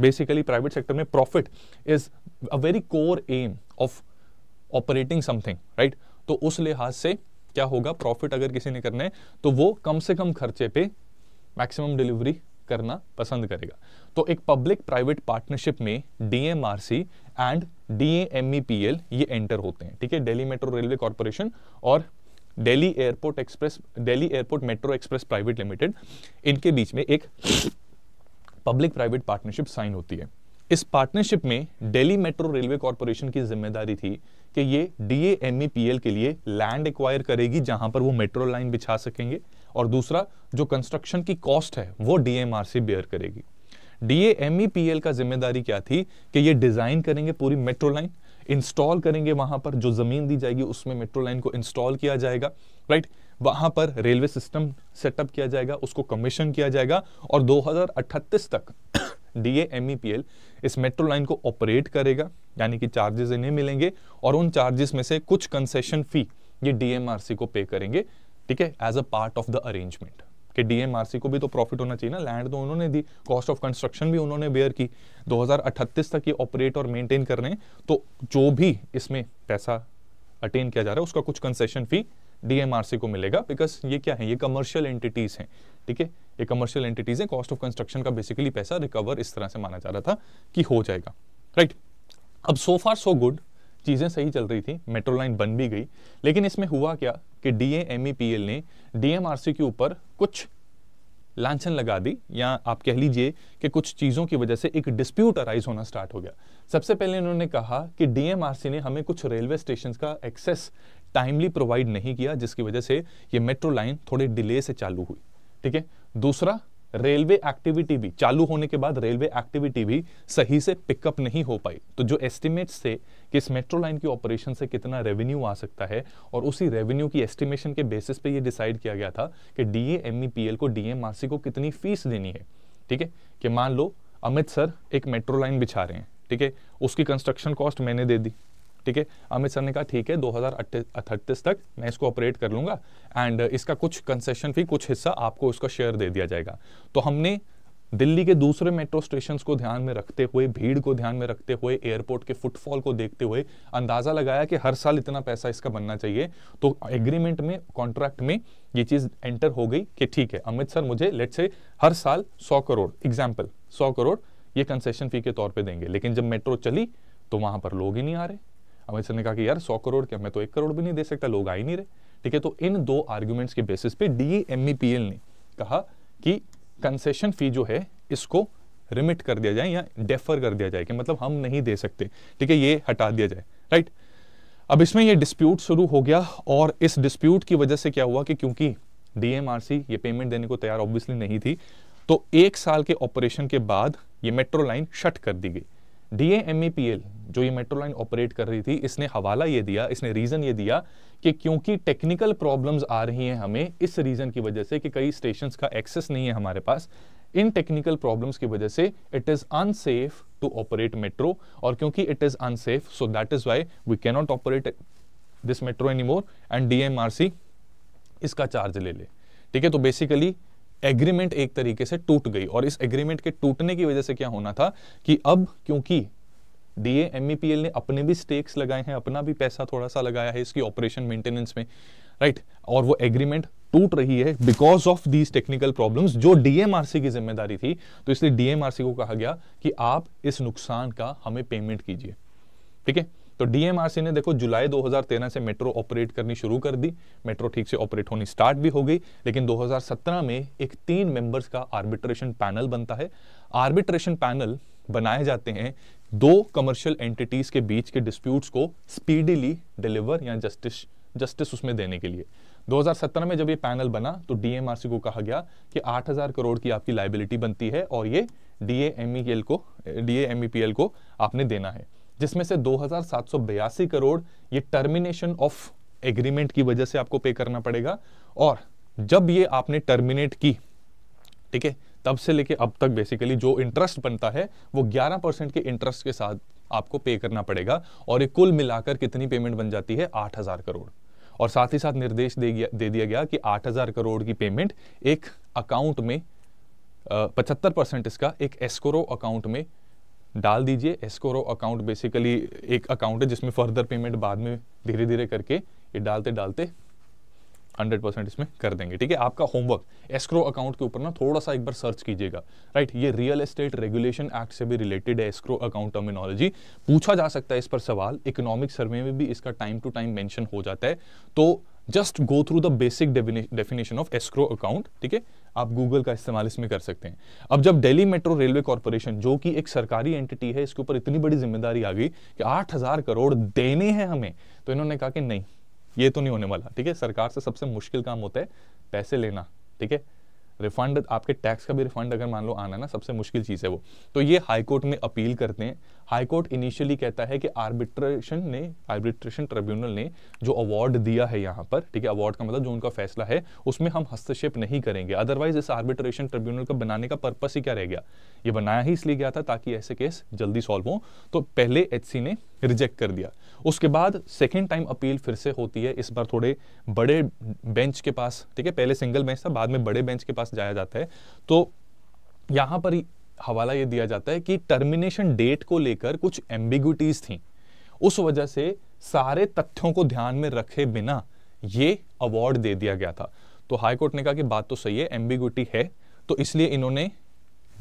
basically private sector में profit is a very core aim of operating something right तो उस लिहाज से क्या होगा प्रॉफिट अगर किसी ने करना है तो वो कम से कम खर्चे पे मैक्सिमम डिलीवरी करना पसंद करेगा तो एक पब्लिक प्राइवेट पार्टनरशिप में डीएमआरसी एंड डीएमईपीएल ये एंटर होते हैं ठीक है दिल्ली मेट्रो रेलवे कॉरपोरेशन और Delhi airport express Delhi airport metro express private limited इनके बीच में एक पब्लिक प्राइवेट पार्टनरशिप साइन होती है इस पार्टनरशिप में दिल्ली मेट्रो रेलवे कॉरपोरेशन की जिम्मेदारी थी कि ये डीएमईपीएल e के लिए लैंड एक्वायर करेगी जहां पर वो मेट्रो लाइन बिछा सकेंगे और दूसरा जो कंस्ट्रक्शन की कॉस्ट है वो डीएमआरसी बेयर करेगी डीएमईपीएल e का जिम्मेदारी क्या थी कि ये डिजाइन करेंगे पूरी मेट्रो लाइन इंस्टॉल करेंगे वहां पर जो जमीन दी जाएगी उसमें मेट्रो लाइन को इंस्टॉल किया जाएगा राइट वहां पर रेलवे सिस्टम सेटअप किया जाएगा उसको कमीशन किया जाएगा और दो तक डीएमईपीएल [coughs] e इस मेट्रो लाइन को ऑपरेट करेगा यानी कि चार्जेस इन्हें मिलेंगे और उन चार्जेस में से कुछ कंसेशन फी ये डीएमआरसी को पे करेंगे ठीक है as a part of the arrangement कि डीएमआरसी को भी तो प्रॉफिट होना चाहिए ना लैंड तो उन्होंने दी कॉस्ट ऑफ कंस्ट्रक्शन भी उन्होंने बेयर की 2038 तक ये ऑपरेट और मेंटेन कर रहे हैं तो जो भी इसमें पैसा अटेन किया जा रहा है उसका कुछ कंसेशन फी डीएमआरसी को मिलेगा बिकॉज ये क्या है ये कमर्शियल एंटिटीज़ हैं ठीक है ये कमर्शियल एंटिटीज़ हैं कॉस्ट ऑफ कंस्ट्रक्शन का बेसिकली पैसा रिकवर इस तरह से माना जा रहा था कि हो जाएगा राइट right. अब सो फार सो गुड चीज़ें सही चल रही थी मेट्रो लाइन बन भी गई लेकिन इसमें हुआ क्या कि डीएमईपीएल e ने डीएमआरसी के ऊपर कुछ लांछन लगा दी या आप कह लीजिए कि कुछ चीज़ों की वजह से एक डिस्प्यूट अराइज होना स्टार्ट हो गया सबसे पहले इन्होंने कहा कि डीएमआरसी ने हमें कुछ रेलवे स्टेशन का एक्सेस टाइमली प्रोवाइड नहीं किया जिसकी वजह से ये मेट्रो लाइन थोड़े डिले से चालू हुई ठीक है दूसरा रेलवे एक्टिविटी भी चालू होने के बाद रेलवे एक्टिविटी भी सही से पिकअप नहीं हो पाई तो जो एस्टिमेट्स थे कि इस मेट्रो लाइन की ऑपरेशन से कितना रेवेन्यू आ सकता है और उसी रेवेन्यू की एस्टिमेशन के बेसिस पे ये डिसाइड किया गया था कि डी ए e को डी को कितनी फीस देनी है ठीक है कि मान लो अमित सर एक मेट्रो लाइन बिछा रहे हैं ठीक है उसकी कंस्ट्रक्शन कॉस्ट मैंने दे दी ठीक है अमित सर ने कहा ठीक है दो तक मैं इसको ऑपरेट कर लूंगा एंड uh, इसका कुछ कंसेशन फी कुछ हिस्सा आपको उसका शेयर दे दिया जाएगा तो हमने दिल्ली के दूसरे मेट्रो स्टेशन को ध्यान में रखते हुए भीड़ को ध्यान में रखते हुए एयरपोर्ट के फुटफॉल को देखते हुए अंदाज़ा लगाया कि हर साल इतना पैसा इसका बनना चाहिए तो एग्रीमेंट में कॉन्ट्रैक्ट में ये चीज़ एंटर हो गई कि ठीक है अमित सर मुझे लेट से हर साल 100 करोड़ एग्जाम्पल 100 करोड़ ये कंसेशन फी के तौर पर देंगे लेकिन जब मेट्रो चली तो वहां पर लोग ही नहीं आ रहे अमृत ने कहा कि यार सौ करोड़ क्या मैं तो एक करोड़ भी नहीं दे सकता लोग आ ही नहीं रहे ठीक है तो इन दो आर्ग्यूमेंट्स के बेसिस पे डी एम e e ने कहा कि कंसेशन फी जो है इसको रिमिट कर दिया जाए या डेफर कर दिया जाए कि मतलब हम नहीं दे सकते ठीक है ये हटा दिया जाए राइट अब इसमें ये डिस्प्यूट शुरू हो गया और इस डिस्प्यूट की वजह से क्या हुआ कि क्योंकि डीएमआरसी ये पेमेंट देने को तैयार ऑब्वियसली नहीं थी तो एक साल के ऑपरेशन के बाद ये मेट्रो लाइन शट कर दी गई डीएमएपीएल जो ये मेट्रो लाइन ऑपरेट कर रही थी इसने हवाला ये दिया इसने रीज़न ये दिया कि क्योंकि टेक्निकल प्रॉब्लम्स आ रही हैं हमें इस रीज़न की वजह से कि कई स्टेशन का एक्सेस नहीं है हमारे पास इन टेक्निकल प्रॉब्लम्स की वजह से it is unsafe to operate metro और क्योंकि it is unsafe so that is why we cannot operate this metro any more and DMRC इसका चार्ज ले ले ठीक है तो बेसिकली एग्रीमेंट एक तरीके से टूट गई और इस एग्रीमेंट के टूटने की वजह से क्या होना था कि अब क्योंकि डीए एमईपीएल e ने अपने भी स्टेक्स लगाए हैं अपना भी पैसा थोड़ा सा लगाया है इसकी ऑपरेशन मेंटेनेंस में राइट right? और वो एग्रीमेंट टूट रही है because of these technical problems जो डीएमआरसी की जिम्मेदारी थी तो इसलिए डीएमआरसी को कहा गया कि आप इस नुकसान का हमें पेमेंट कीजिए ठीक है तो डीएमआरसी ने देखो जुलाई 2013 से मेट्रो ऑपरेट करनी शुरू कर दी मेट्रो ठीक से ऑपरेट होनी स्टार्ट भी हो गई लेकिन 2017 में एक तीन मेंबर्स का आर्बिट्रेशन पैनल बनता है आर्बिट्रेशन पैनल बनाए जाते हैं दो कमर्शियल एंटिटीज के बीच के डिस्प्यूट्स को स्पीडिली डिलीवर या जस्टिस जस्टिस उसमें देने के लिए 2017 में जब ये पैनल बना तो डीएमआरसी को कहा गया कि 8000 करोड़ की आपकी लाइबिलिटी बनती है और ये डीएमईएल e को डीएमईपीएल e को आपने देना है जिसमें से दो करोड़ ये टर्मिनेशन ऑफ एग्रीमेंट की वजह से आपको पे करना पड़ेगा और जब ये आपने टर्मिनेट की ठीक है तब से लेके अब तक बेसिकली जो इंटरेस्ट बनता है वो 11 परसेंट के इंटरेस्ट के साथ आपको पे करना पड़ेगा और ये कुल मिलाकर कितनी पेमेंट बन जाती है 8000 करोड़ और साथ ही साथ निर्देश दे गया दे दिया गया कि 8000 करोड़ की पेमेंट एक अकाउंट में पचहत्तर परसेंट इसका एक एस्कोरो अकाउंट में डाल दीजिए एस्कोरो अकाउंट बेसिकली एक अकाउंट है जिसमें फर्दर पेमेंट बाद में धीरे धीरे करके ये डालते डालते 100 परसेंट इसमें कर देंगे ठीक है आपका होमवर्क एस्क्रो अकाउंट के ऊपर ना थोड़ा सा एक बार सर्च कीजिएगा राइट ये रियल एस्टेट रेगुलेशन एक्ट से भी रिलेटेड है एस्क्रो अकाउंट टर्मिनोलॉजी पूछा जा सकता है इस पर सवाल इकोनॉमिक सर्वे में भी इसका टाइम टू टाइम मेंशन हो जाता है तो just go through the basic definition of escrow account ठीक है आप गूगल का इस्तेमाल इसमें कर सकते हैं अब जब दिल्ली मेट्रो रेलवे कॉरपोरेशन जो कि एक सरकारी एंटिटी है इसके ऊपर इतनी बड़ी जिम्मेदारी आ गई कि आठ हजार करोड़ देने हैं हमें तो इन्होंने कहा कि नहीं ये तो नहीं होने वाला ठीक है सरकार से सबसे मुश्किल काम होता है पैसे लेना ठीक है रिफंड आपके टैक्स का भी रिफंड अगर मान लो आना ना सबसे मुश्किल चीज़ है वो तो ये हाई कोर्ट में अपील करते हैं हाई कोर्ट इनिशियली कहता है कि आर्बिट्रेशन ने आर्बिट्रेशन ट्रिब्यूनल ने जो अवार्ड दिया है यहाँ पर ठीक है अवार्ड का मतलब जो उनका फैसला है उसमें हम हस्तक्षेप नहीं करेंगे अदरवाइज इस आर्बिट्रेशन ट्रिब्यूनल का बनाने का पर्पस ही क्या रह गया ये बनाया ही इसलिए गया था ताकि ऐसे केस जल्दी सॉल्व हो तो पहले एच ने रिजेक्ट कर दिया उसके बाद सेकेंड टाइम अपील फिर से होती है इस बार थोड़े बड़े बेंच के पास ठीक है पहले सिंगल बेंच था बाद में बड़े बेंच के पास जाया जाता है तो यहां पर हवाला यह दिया जाता है कि टर्मिनेशन डेट को लेकर कुछ एम्बिगुटीज थी उस वजह से सारे तथ्यों को ध्यान में रखे बिना ये अवार्ड दे दिया गया था तो हाईकोर्ट ने कहा कि बात तो सही है एम्बिगुटी है तो इसलिए इन्होंने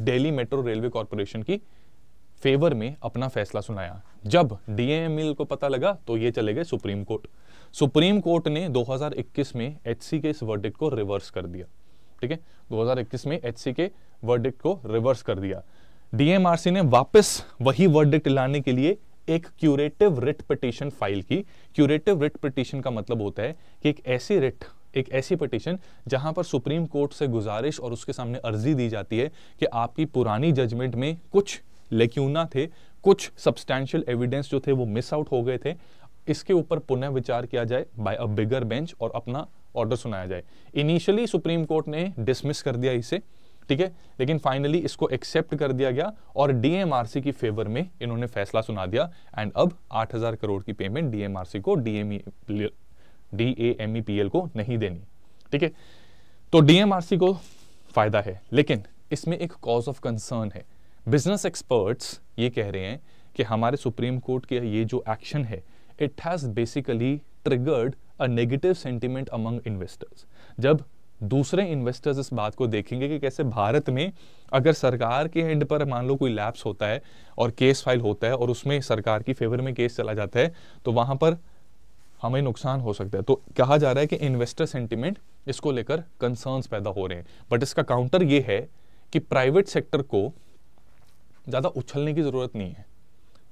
दिल्ली मेट्रो रेलवे कॉरपोरेशन की फेवर में अपना फैसला सुनाया जब डीएम को पता लगा तो ये चले गए सुप्रीम कोर्ट सुप्रीम कोर्ट ने 2021 में एच के इस वर्डिक्ट को रिवर्स कर दिया ठीक है 2021 में एच के वर्डिक्ट को रिवर्स कर दिया डीएमआरसी ने वापस वही वर्डिक्ट लाने के लिए एक क्यूरेटिव रिट पिटिशन फाइल की क्यूरेटिव रिट पिटिशन का मतलब होता है कि एक ऐसी रिट एक ऐसी पटिशन जहां पर सुप्रीम कोर्ट से गुजारिश और उसके सामने अर्जी दी जाती है कि आपकी पुरानी जजमेंट में कुछ लेक्यूना थे कुछ सब्सटैंशियल एविडेंस जो थे वो मिस आउट हो गए थे इसके ऊपर पुनः विचार किया जाए बाय अ बिगर बेंच और अपना ऑर्डर सुनाया जाए इनिशियली सुप्रीम कोर्ट ने डिसमिस कर दिया इसे ठीक है लेकिन फाइनली इसको एक्सेप्ट कर दिया गया और डीएमआरसी की फेवर में इन्होंने फैसला सुना दिया एंड अब 8000 करोड़ की पेमेंट डीएमआरसी को डीएमई e, e को नहीं देनी ठीक है तो डीएमआरसी को फायदा है लेकिन इसमें एक कॉज ऑफ कंसर्न है बिजनेस एक्सपर्ट्स ये कह रहे हैं कि हमारे सुप्रीम कोर्ट के ये जो एक्शन है it has basically triggered a negative sentiment among investors जब दूसरे इन्वेस्टर्स इस बात को देखेंगे कि कैसे भारत में अगर सरकार के एंड पर मान लो कोई लैप्स होता है और केस फाइल होता है और उसमें सरकार की फेवर में केस चला जाता है तो वहां पर हमें नुकसान हो सकता है तो कहा जा रहा है कि इन्वेस्टर सेंटिमेंट इसको लेकर कंसर्न्स पैदा हो रहे हैं बट इसका काउंटर ये है कि प्राइवेट सेक्टर को ज़्यादा उछलने की ज़रूरत नहीं है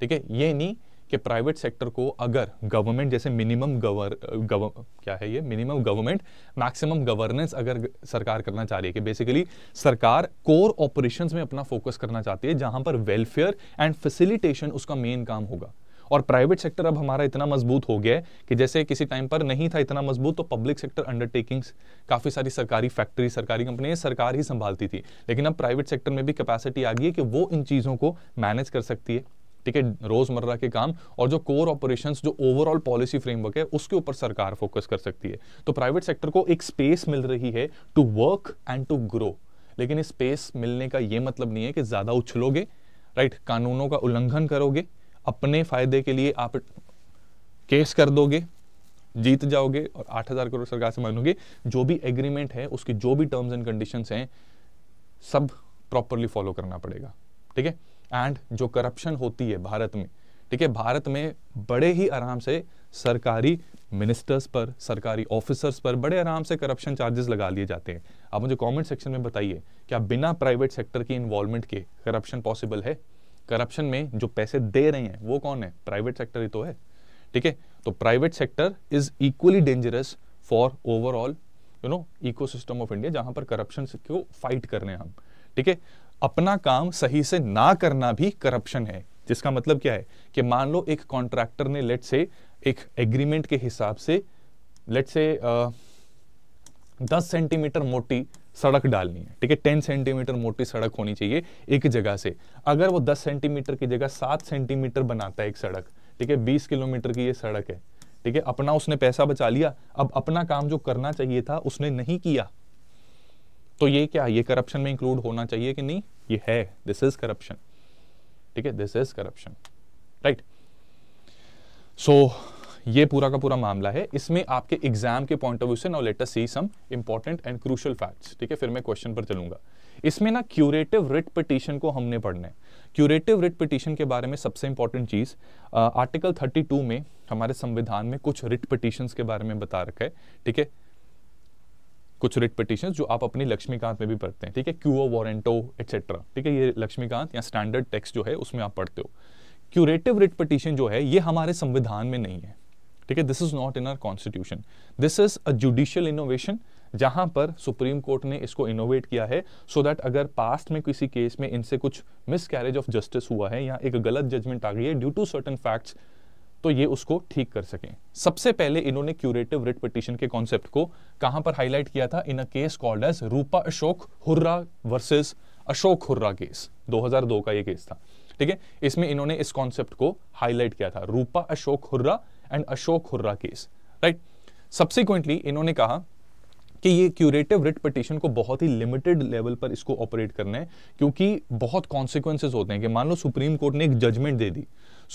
ठीक है ये नहीं कि प्राइवेट सेक्टर को अगर गवर्नमेंट जैसे मिनिमम गवर गव क्या है ये मिनिमम गवर्नमेंट मैक्सिमम गवर्नेंस अगर सरकार करना चाह रही है कि बेसिकली सरकार कोर ऑपरेशंस में अपना फोकस करना चाहती है जहां पर वेलफेयर एंड फैसिलिटेशन उसका मेन काम होगा और प्राइवेट सेक्टर अब हमारा इतना मजबूत हो गया है कि जैसे किसी टाइम पर नहीं था इतना मजबूत तो पब्लिक सेक्टर अंडरटेकिंग्स काफ़ी सारी सरकारी फैक्ट्री सरकारी कंपनियां सरकार ही संभालती थी लेकिन अब प्राइवेट सेक्टर में भी कैपेसिटी आ गई है कि वो इन चीज़ों को मैनेज कर सकती है ठीक है रोजमर्रा के काम और जो कोर ऑपरेशंस जो ओवरऑल पॉलिसी फ्रेमवर्क है उसके ऊपर सरकार फोकस कर सकती है तो प्राइवेट सेक्टर को एक स्पेस मिल रही है to work and to grow लेकिन इस स्पेस मिलने का ये मतलब नहीं है कि ज़्यादा उछलोगे राइट कानूनों का उल्लंघन करोगे अपने फायदे के लिए आप केस कर दोगे जीत जाओगे और 8000 करोड़ सरकार से मानोगे जो भी एग्रीमेंट है उसकी जो भी टर्म्स एंड कंडीशंस हैं सब प्रॉपरली फॉलो करना पड़ेगा ठीक है एंड जो करप्शन होती है भारत में ठीक है भारत में बड़े ही आराम से सरकारी मिनिस्टर्स पर सरकारी ऑफिसर्स पर बड़े आराम से करप्शन चार्जेस लगा लिए जाते हैं आप मुझे कमेंट सेक्शन में बताइए क्या बिना प्राइवेट सेक्टर की इन्वॉल्वमेंट के करप्शन पॉसिबल है करप्शन में जो पैसे दे रहे हैं वो कौन है प्राइवेट सेक्टर ही तो है ठीक है तो private sector is equally dangerous for overall you know ecosystem of India जहां पर करप्शन को फाइट कर रहे हैं हम ठीक है अपना काम सही से ना करना भी करप्शन है जिसका मतलब क्या है कि मान लो एक कॉन्ट्रैक्टर ने लेट से एक एग्रीमेंट के हिसाब से लेट से दस सेंटीमीटर मोटी सड़क डालनी है ठीक है टेन सेंटीमीटर मोटी सड़क होनी चाहिए एक जगह से अगर वो दस सेंटीमीटर की जगह सात सेंटीमीटर बनाता है एक सड़क ठीक है बीस किलोमीटर की ये सड़क है ठीक है अपना उसने पैसा बचा लिया अब अपना काम जो करना चाहिए था उसने नहीं किया तो ये क्या ये करप्शन में इंक्लूड होना चाहिए कि नहीं ये है दिस इज करप्शन ठीक है this is corruption right so ये पूरा का पूरा मामला है इसमें आपके एग्जाम के पॉइंट ऑफ व्यू से now let us see some important and crucial facts ठीक है फिर मैं क्वेश्चन पर चलूंगा इसमें ना क्यूरेटिव रिट पिटिशन को हमने पढ़ना है क्यूरेटिव रिट पिटिशन के बारे में सबसे इंपॉर्टेंट चीज़ आर्टिकल थर्टी टू में हमारे संविधान में कुछ रिट पिटिशन के बारे में बता रखा है ठीक है कुछ रिट पिटिशन जो आप अपनी लक्ष्मीकांत में भी पढ़ते हैं ठीक है क्यूओ वॉरेंटो एक्सेट्रा ठीक है ये लक्ष्मीकांत या स्टैंडर्ड टेक्स्ट जो है उसमें आप पढ़ते हो क्यूरेटिव रिट पिटिशन जो है ये हमारे संविधान में नहीं है ठीक है this is not in our constitution this is a judicial innovation जहां पर सुप्रीम कोर्ट ने इसको इनोवेट किया है सो so दैट अगर पास्ट में किसी केस में इनसे कुछ मिस कैरेज ऑफ जस्टिस हुआ है या एक गलत जजमेंट आ गई है ड्यू टू सर्टन फैक्ट्स तो ये उसको ठीक कर सकें सबसे पहले इन्होंने क्यूरेटिव रिट पिटिशन के कॉन्सेप्ट को कहां पर हाईलाइट किया था in a case called as Rupa Ashok Hurra versus Ashok Hurra case 2002 का ये केस था ठीक है इसमें इन्होंने इस कॉन्सेप्ट को हाईलाइट किया था Rupa Ashok Hurra and Ashok Hurra case right subsequently इन्होंने कहा कि ये क्यूरेटिव रिट पटिशन को बहुत ही लिमिटेड लेवल पर इसको ऑपरेट करना है क्योंकि बहुत कॉन्सिक्वेंसेज होते हैं कि मान लो सुप्रीम कोर्ट ने एक जजमेंट दे दी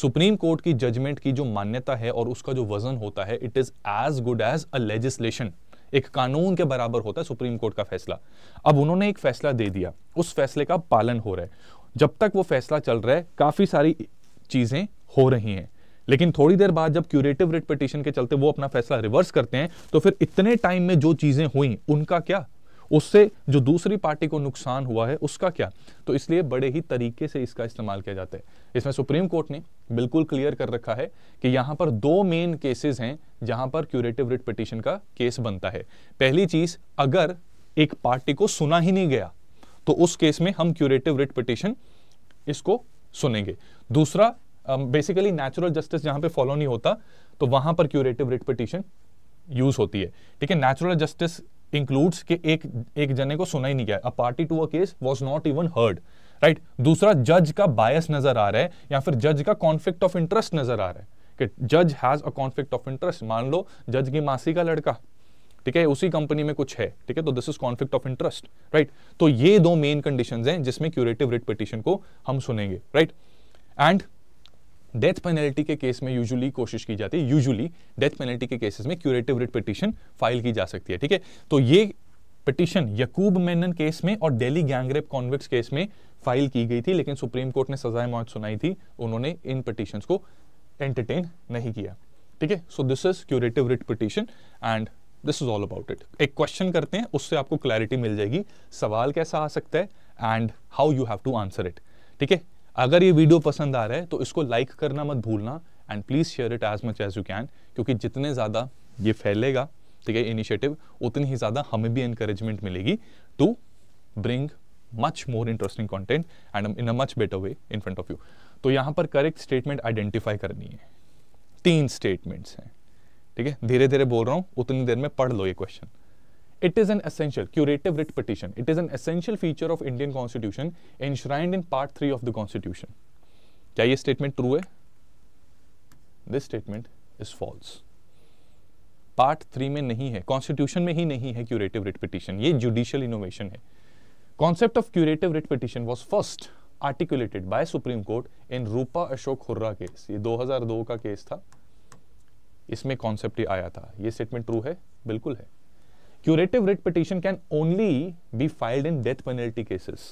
सुप्रीम कोर्ट की जजमेंट की जो मान्यता है और उसका जो वजन होता है it is as good as a legislation एक कानून के बराबर होता है सुप्रीम कोर्ट का फैसला अब उन्होंने एक फैसला दे दिया उस फैसले का पालन हो रहा है जब तक वो फैसला चल रहा है काफी सारी चीजें हो रही हैं लेकिन थोड़ी देर बाद जब क्यूरेटिव रिट पिटिशन के चलते वो अपना फैसला रिवर्स करते हैं तो फिर इतने टाइम में जो चीज़ें हुई उनका क्या उससे जो दूसरी पार्टी को नुकसान हुआ है उसका क्या तो इसलिए बड़े ही तरीके से इसका इस्तेमाल किया जाता है इसमें सुप्रीम कोर्ट ने बिल्कुल क्लियर कर रखा है कि यहां पर दो मेन केसेस हैं जहां पर क्यूरेटिव रिट पिटिशन का केस बनता है पहली चीज़ अगर एक पार्टी को सुना ही नहीं गया तो उस केस में हम क्यूरेटिव रिट पिटिशन इसको सुनेंगे दूसरा बेसिकली नेचुरल जस्टिस जहां पे फॉलो नहीं होता तो वहां पर क्यूरेटिव रिट पिटिशन यूज होती है ठीक है नेचुरल जस्टिस इंक्लूड्स के एक एक जने को सुना ही नहीं गया a party to a case was not even heard right दूसरा जज का बायस नजर आ रहा है या फिर जज का कॉन्फ्लिक्ट ऑफ इंटरेस्ट नजर आ रहा है कि जज has a conflict of interest मान लो जज की मासी का लड़का ठीक है उसी कंपनी में कुछ है ठीक है तो this is conflict of interest right तो ये दो मेन कंडीशंस हैं जिसमें क्यूरेटिव रिट पिटिशन को हम सुनेंगे right right? And death penalty के केस में यूजुअली कोशिश की जाती है यूजुअली डेथ पेनल्टी के केसेस में क्यूरेटिव रिट पिटिशन फाइल की जा सकती है ठीक है तो ये पिटिशन यकूब मेनन केस में और दिल्ली गैंगरेप कॉन्विक्स केस में फाइल की गई थी लेकिन सुप्रीम कोर्ट ने सजाए मौत सुनाई थी उन्होंने इन पिटिशन को एंटरटेन नहीं किया ठीक है so this is curative writ petition and this is all about it एक क्वेश्चन करते हैं उससे आपको क्लैरिटी मिल जाएगी सवाल कैसा आ सकता है and how you have to answer it ठीक है अगर ये वीडियो पसंद आ रहा है तो इसको लाइक करना मत भूलना and please share it as much as you can क्योंकि जितने ज़्यादा ये फैलेगा ठीक है इनिशिएटिव उतनी ही ज़्यादा हमें भी इंकरेजमेंट मिलेगी to bring much more interesting content and in a much better way in front of you तो यहां पर करेक्ट स्टेटमेंट आइडेंटिफाई करनी है तीन स्टेटमेंट्स हैं ठीक है धीरे धीरे बोल रहा हूं उतनी देर में पढ़ लो ये question It is an essential curative writ petition. It is an essential feature of Indian Constitution enshrined in Part 3 of the Constitution. kya ye statement true hai This statement is false. Part three में नहीं है constitution में ही नहीं है curative writ petition ये judicial innovation है concept of curative writ petition was first articulated by supreme court in Rupa Ashok Hurra case ये 2002 का केस था इसमें कॉन्सेप्ट आया था ये स्टेटमेंट ट्रू है बिल्कुल है curative writ petition can only be filed in death penalty cases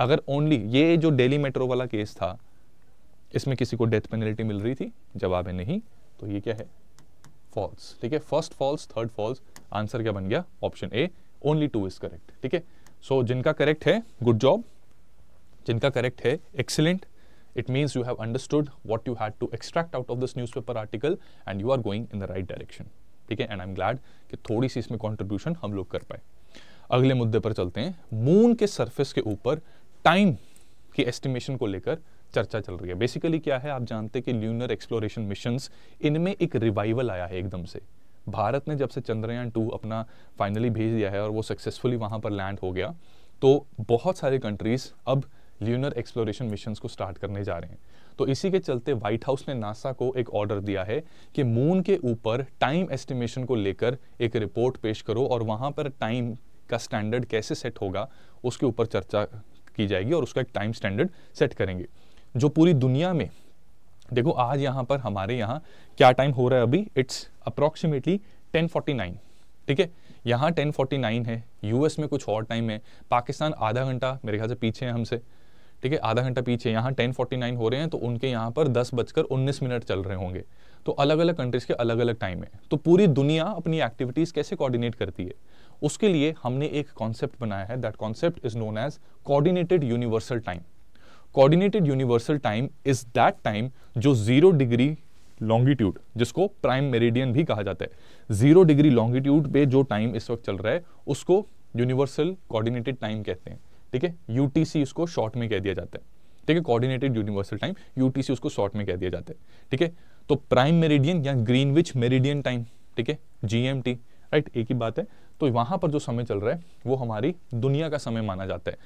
अगर ओनली ये जो डेली मेट्रो वाला केस था इसमें किसी को डेथ पेनल्टी मिल रही थी जवाब है नहीं तो ये क्या है फॉल्स ठीक है first false third false answer क्या बन गया option A only two is correct ठीक है सो जिनका करेक्ट है गुड जॉब जिनका करेक्ट है it it you have have what you had to extract out of this newspaper article and you are going in the right direction ठीक है and I am glad कि थोड़ी सी इसमें contribution हम लोग कर पाए अगले मुद्दे पर चलते हैं मून के सर्फेस के ऊपर टाइम की एस्टिमेशन को लेकर चर्चा चल रही है बेसिकली क्या है आप जानते हैं कि ल्यूनर एक्सप्लोरेशन मिशन इनमें एक रिवाइवल आया है एकदम से भारत ने जब से चंद्रयान टू अपना फाइनली भेज दिया है और वो सक्सेसफुली वहाँ पर लैंड हो गया तो बहुत सारे कंट्रीज़ अब ल्यूनर एक्सप्लोरेशन मिशन को स्टार्ट करने जा रहे हैं तो इसी के चलते व्हाइट हाउस ने नासा को एक ऑर्डर दिया है कि मून के ऊपर टाइम एस्टिमेशन को लेकर एक रिपोर्ट पेश करो और वहां पर टाइम का स्टैंडर्ड कैसे सेट होगा उसके ऊपर चर्चा की जाएगी और उसका एक टाइम स्टैंडर्ड सेट करेंगे जो पूरी दुनिया में देखो आज यहाँ पर हमारे यहाँ क्या टाइम हो रहा है अभी इट्स अप्रॉक्सीमेटली 10:49 ठीक है यहाँ 10:49 है यूएस में कुछ और टाइम है पाकिस्तान आधा घंटा मेरे ख्याल से पीछे है हमसे ठीक है आधा घंटा पीछे यहाँ टेन फोर्टी नाइन हो रहे हैं तो उनके यहाँ पर दस बजकर उन्नीस मिनट चल रहे होंगे तो अलग अलग कंट्रीज़ के अलग अलग टाइम है तो पूरी दुनिया अपनी एक्टिविटीज़ कैसे कोऑर्डिनेट करती है उसके लिए हमने एक कॉन्सेप्ट बनाया है that concept is known as coordinated universal time coordinated universal time is that time जो जीरो डिग्री लॉन्गिट्यूड जिसको प्राइम मेरिडियन भी कहा जाता है जीरो डिग्री लॉन्गिट्यूड पे जो टाइम इस वक्त चल रहा है उसको यूनिवर्सल कोऑर्डिनेटेड टाइम कहते हैं ठीक है यूटीसी उसको शॉर्ट में कह दिया जाता है ठीक है कोऑर्डिनेटेड यूनिवर्सल टाइम यूटीसी उसको शॉर्ट में कह दिया जाता है ठीक है तो प्राइम मेरिडियन या ग्रीनविच मेरिडियन टाइम ठीक है जीएमटी राइट एक ही बात है तो वहां पर जो समय चल रहा है वो हमारी दुनिया का समय माना जाता है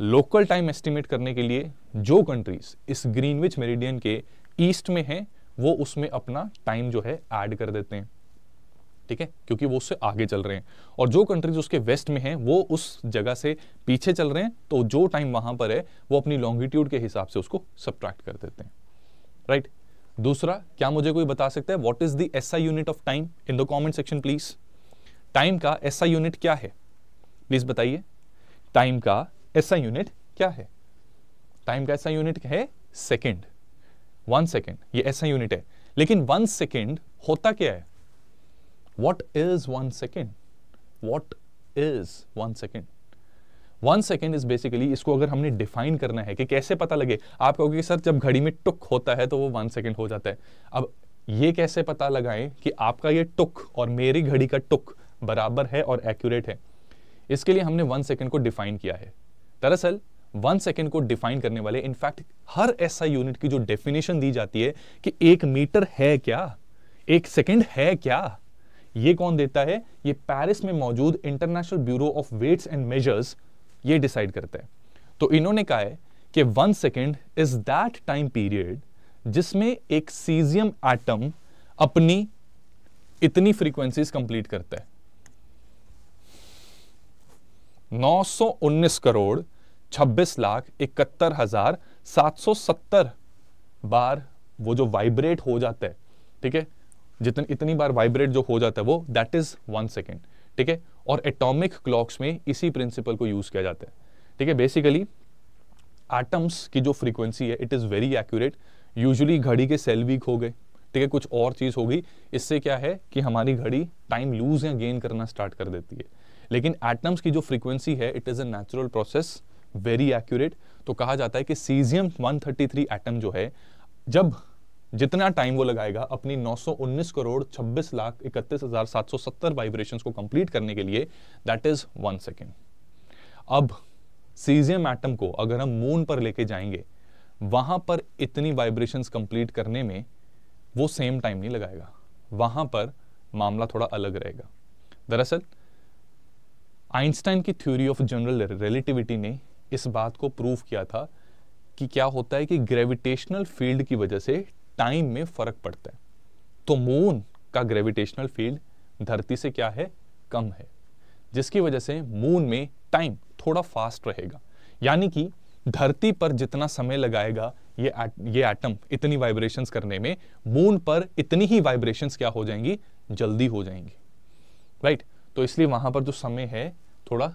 लोकल टाइम एस्टिमेट करने के लिए जो कंट्रीज इस ग्रीनविच मेरिडियन के ईस्ट में है वो उसमें अपना टाइम जो है ऐड कर देते हैं ठीक है क्योंकि वो उससे आगे चल रहे हैं और जो कंट्रीज उसके वेस्ट में हैं वो उस जगह से पीछे चल रहे हैं तो जो टाइम वहां पर है वो अपनी लॉन्गिट्यूड के हिसाब से उसको सब्ट्रैक्ट कर देते हैं राइट दूसरा क्या मुझे कोई बता सकता है what is the SI unit of time in the comment section please time का एसआई यूनिट क्या है प्लीज बताइए टाइम का एसआई यूनिट क्या है टाइम का एसआई यूनिट है सेकेंड वन सेकेंड ये एसआई यूनिट है लेकिन वन सेकेंड होता क्या है what is one second what is one second one second is basically इसको अगर हमने डिफाइन करना है कि कैसे पता लगे आप कहोगे सर जब घड़ी में टुक होता है तो वो वन सेकेंड हो जाता है अब ये कैसे पता लगाएं कि आपका ये टुक और मेरी घड़ी का टुक बराबर है और एक्यूरेट है इसके लिए हमने वन सेकेंड को डिफाइन किया है दरअसल वन सेकेंड को डिफाइन करने वाले इनफैक्ट हर ऐसा यूनिट की जो डेफिनेशन दी जाती है कि एक मीटर है क्या एक सेकेंड है क्या ये कौन देता है ये पेरिस में मौजूद international bureau of weights and measures ये डिसाइड करता है तो इन्होंने कहा है कि one second is that time period जिसमें एक सीजियम एटम अपनी इतनी फ्रीक्वेंसीज कंप्लीट करता है 919 करोड़ 26 लाख इकहत्तर हजार सात बार वो जो वाइब्रेट हो जाता है ठीक है जितनी इतनी बार वाइब्रेट जो हो जाता है वो दैट इज वन सेकेंड ठीक है और एटॉमिक क्लॉक्स में इसी प्रिंसिपल को यूज किया जाता है ठीक है बेसिकली एटम्स की जो फ्रीक्वेंसी है it is very accurate usually घड़ी के सेल वीक हो गए ठीक है कुछ और चीज़ होगी इससे क्या है कि हमारी घड़ी टाइम लूज या गेन करना स्टार्ट कर देती है लेकिन एटम्स की जो फ्रीक्वेंसी है it is a natural process very accurate तो कहा जाता है कि सीजियम 133 एटम जो है जब जितना टाइम वो लगाएगा अपनी 919 करोड़ 26 लाख इकतीस हजार सात सौ सत्तर वाइब्रेशन को कंप्लीट करने के लिए दैट इज वन सेकेंड अब सीजियम एटम को अगर हम मून पर लेके जाएंगे वहां पर इतनी वाइब्रेशन कंप्लीट करने में वो सेम टाइम नहीं लगाएगा वहां पर मामला थोड़ा अलग रहेगा दरअसल आइंस्टाइन की थ्योरी ऑफ जनरल रिलेटिविटी ने इस बात को प्रूव किया था कि क्या होता है कि ग्रेविटेशनल फील्ड की वजह से टाइम में फर्क पड़ता है तो मून का ग्रेविटेशनल फील्ड धरती से क्या है कम है जिसकी वजह से मून में टाइम थोड़ा फास्ट रहेगा यानी कि धरती पर जितना समय लगाएगा ये ये एटम इतनी वाइब्रेशंस करने में मून पर इतनी ही वाइब्रेशंस क्या हो जाएंगी जल्दी हो जाएंगी राइट तो इसलिए वहां पर जो समय है थोड़ा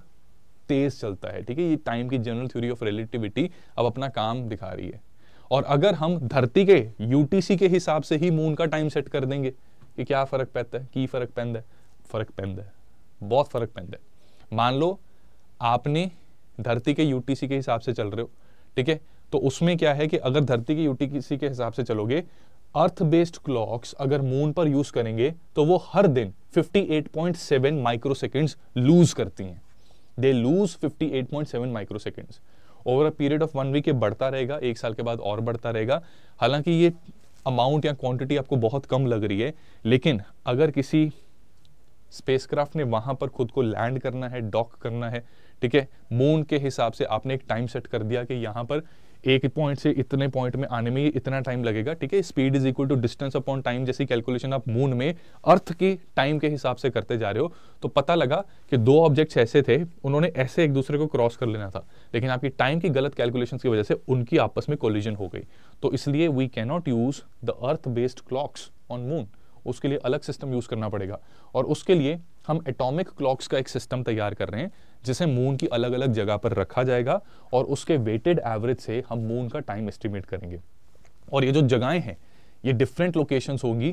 तेज चलता है ठीक है ये टाइम की जनरल थ्योरी ऑफ रिलेटिविटी अब अपना काम दिखा रही है और अगर हम धरती के यूटीसी के हिसाब से ही मून का टाइम सेट कर देंगे कि क्या फर्क पैदा है की फर्क पैदा है फर्क पैदा है बहुत फर्क पैदा है मान लो आपने धरती के यूटीसी के हिसाब से चल रहे हो ठीक है तो उसमें क्या है कि अगर धरती के यूटीसी के हिसाब से चलोगे अर्थ बेस्ड क्लॉक्स अगर मून पर यूज करेंगे तो वो हर दिन 58.7 माइक्रो माइक्रोसेकेंड्स लूज करती हैं they lose 58.7 micro microseconds over a period of one week ये बढ़ता रहेगा एक साल के बाद और बढ़ता रहेगा हालांकि ये अमाउंट या क्वांटिटी आपको बहुत कम लग रही है लेकिन अगर किसी स्पेसक्राफ्ट ने वहां पर खुद को लैंड करना है डॉक करना है ठीक है मून के हिसाब से आपने एक टाइम सेट कर दिया कि यहाँ पर एक पॉइंट से इतने पॉइंट में आने में इतना टाइम लगेगा ठीक है speed is equal to distance upon time जैसी कैलकुलेशन आप मून में अर्थ की टाइम के हिसाब से करते जा रहे हो तो पता लगा कि दो ऑब्जेक्ट्स ऐसे थे उन्होंने ऐसे एक दूसरे को क्रॉस कर लेना था लेकिन आपकी टाइम की गलत कैलकुलेशन की वजह से उनकी आपस में कोलिजन हो गई तो इसलिए we cannot use the earth based clocks on moon उसके लिए अलग सिस्टम यूज़ करना पड़ेगा और उसके लिए हम एटॉमिक क्लॉक्स का एक सिस्टम तैयार कर रहे हैं जिसे मून की अलग अलग जगह पर रखा जाएगा और उसके वेटेड एवरेज से हम मून का टाइम एस्टिमेट करेंगे और ये जो जगहें हैं ये डिफरेंट लोकेशंस होगी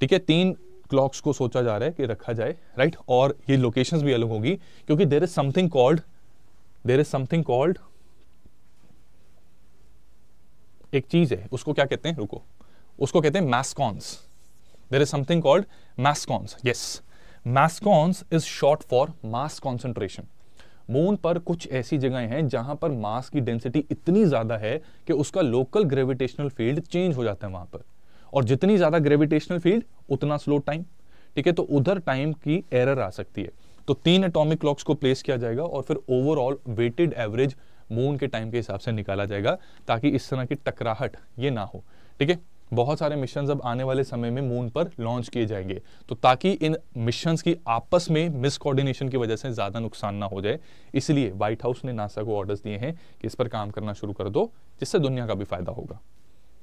ठीक है तीन क्लॉक्स को सोचा जा रहा है कि रखा जाए राइट और ये लोकेशंस भी अलग होगी क्योंकि there is something called there is something called एक चीज है उसको क्या कहते हैं रुको उसको कहते हैं mascons there is something called mascons yes mascons is short for mass concentration moon पर कुछ ऐसी जगहें हैं जहां पर मास की डेंसिटी इतनी ज़्यादा है कि उसका लोकल ग्रेविटेशनल फील्ड चेंज हो जाता है वहां पर और जितनी ज़्यादा ग्रेविटेशनल फील्ड उतना स्लो टाइम ठीक है तो उधर टाइम की एरर आ सकती है तो तीन एटॉमिक क्लॉक्स को प्लेस किया जाएगा और फिर ओवरऑल वेटेड एवरेज मून के टाइम के हिसाब से निकाला जाएगा ताकि इस तरह की टकराहट ये ना हो ठीक है बहुत सारे मिशन अब आने वाले समय में मून पर लॉन्च किए जाएंगे तो ताकि इन मिशन की आपस में मिसकोऑर्डिनेशन की वजह से ज़्यादा नुकसान ना हो जाए इसलिए व्हाइट हाउस ने नासा को ऑर्डर्स दिए हैं कि इस पर काम करना शुरू कर दो जिससे दुनिया का भी फायदा होगा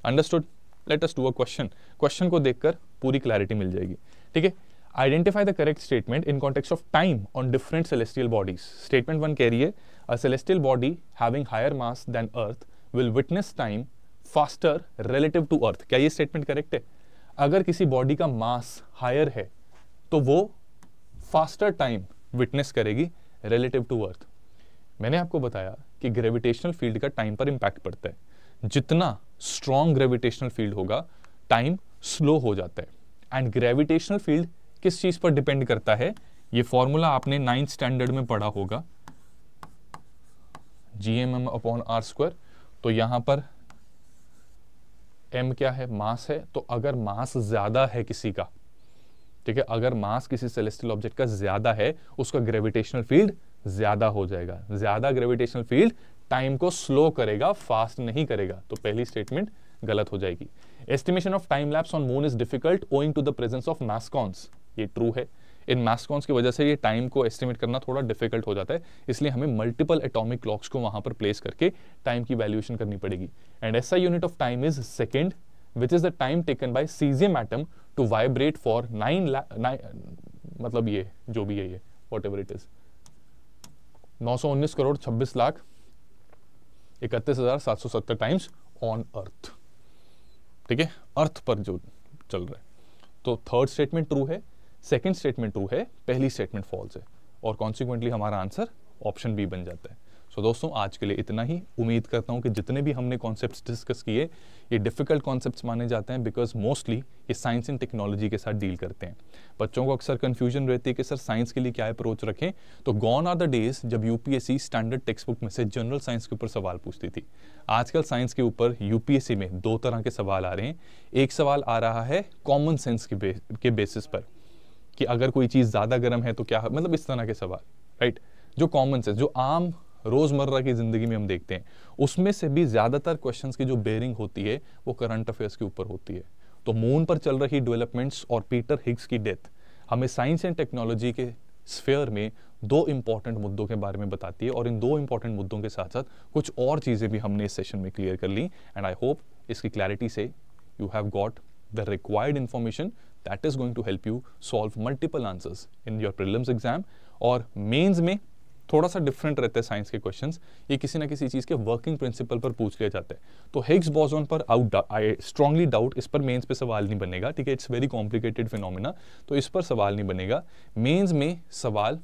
understood let us do a question question को देखकर पूरी क्लैरिटी मिल जाएगी ठीक है identify the correct statement in context of time on different celestial bodies statement one कह रही है a celestial body having higher mass than earth will witness time faster relative to earth क्या ये स्टेटमेंट करेक्ट है अगर किसी body का मास higher है तो वो फास्टर टाइम विटनेस करेगी रिलेटिव टू अर्थ मैंने आपको बताया कि ग्रेविटेशनल फील्ड का टाइम पर इंपैक्ट पड़ता है जितना स्ट्रॉन्ग ग्रेविटेशनल फील्ड होगा टाइम स्लो हो जाता है एंड ग्रेविटेशनल फील्ड किस चीज़ पर डिपेंड करता है ये फॉर्मूला आपने नाइन्थ स्टैंडर्ड में पढ़ा होगा जीएमएम अपॉन आर स्क्वायर तो यहां पर एम क्या है मास है तो अगर मास ज़्यादा है किसी का ठीक है अगर मास किसी सेलेस्टियल ऑब्जेक्ट का ज़्यादा है उसका ग्रेविटेशनल फील्ड ज़्यादा हो जाएगा ज़्यादा ग्रेविटेशनल फील्ड टाइम को स्लो करेगा फास्ट नहीं करेगा तो पहली स्टेटमेंट गलत हो जाएगी estimation of time lapse on moon is difficult owing to the presence of mascons ये ट्रू है इन मास की वजह से ये टाइम को एस्टिमेट करना थोड़ा डिफिकल्ट हो जाता है इसलिए हमें मल्टीपल एटॉमिक क्लॉक्स को वहां पर प्लेस करके टाइम की वैल्यूएशन करनी पड़ेगी एंड ऐसा unit of time is second which is the time taken by caesium atom to vibrate for nine मतलब ये जो भी है ये वॉट एवर इट इज़ नौ करोड़ छब्बीस लाख इकतीस हजार सात सौ सत्तर टाइम्स ऑन अर्थ ठीक है अर्थ पर जो चल रहा है तो थर्ड स्टेटमेंट ट्रू है सेकेंड स्टेटमेंट ट्रू है पहली स्टेटमेंट फॉल्स है और कॉन्सिक्वेंटली हमारा आंसर ऑप्शन बी बन जाता है सो so, दोस्तों आज के लिए इतना ही उम्मीद करता हूँ कि जितने भी हमने कॉन्सेप्ट्स डिस्कस किए ये डिफ़िकल्ट कॉन्सेप्ट्स माने जाते हैं बिकॉज मोस्टली ये साइंस एंड टेक्नोलॉजी के साथ डील करते हैं बच्चों को अक्सर कन्फ्यूजन रहती है कि सर साइंस के लिए क्या अप्रोच रखें तो गॉन आर द डेज जब यूपीएससी स्टैंडर्ड टेक्स्ट बुक में से जनरल साइंस के ऊपर सवाल पूछती थी आजकल साइंस के ऊपर यूपीएससी में दो तरह के सवाल आ रहे हैं एक सवाल आ रहा है कॉमन सेंस के बेसिस पर कि अगर कोई चीज़ ज़्यादा गर्म है तो क्या मतलब इस तरह के सवाल राइट जो कॉमन सेंस जो आम रोज़मर्रा की ज़िंदगी में हम देखते हैं उसमें से भी ज़्यादातर क्वेश्चन की जो बेयरिंग होती है वो करंट अफेयर्स के ऊपर होती है तो मून पर चल रही डेवलपमेंट्स और पीटर हिग्स की डेथ हमें साइंस एंड टेक्नोलॉजी के स्फेयर में दो इंपॉर्टेंट मुद्दों के बारे में बताती है और इन दो इंपॉर्टेंट मुद्दों के साथ साथ कुछ और चीज़ें भी हमने इस सेशन में क्लियर कर ली एंड आई होप इसकी क्लैरिटी से you have got the required information that is going to help you solve multiple answers in your prelims exam और मेंस में थोड़ा सा डिफरेंट रहता है साइंस के क्वेश्चन ये किसी ना किसी चीज़ के वर्किंग प्रिंसिपल पर पूछ लिया जाता है तो हेग्स बॉजोन पर आउट आई स्ट्रांगली डाउट इस पर मेंस पे सवाल नहीं बनेगा ठीक है इट्स वेरी कॉम्प्लिकेटेड फिनोमिना तो इस पर सवाल नहीं बनेगा मेंस में सवाल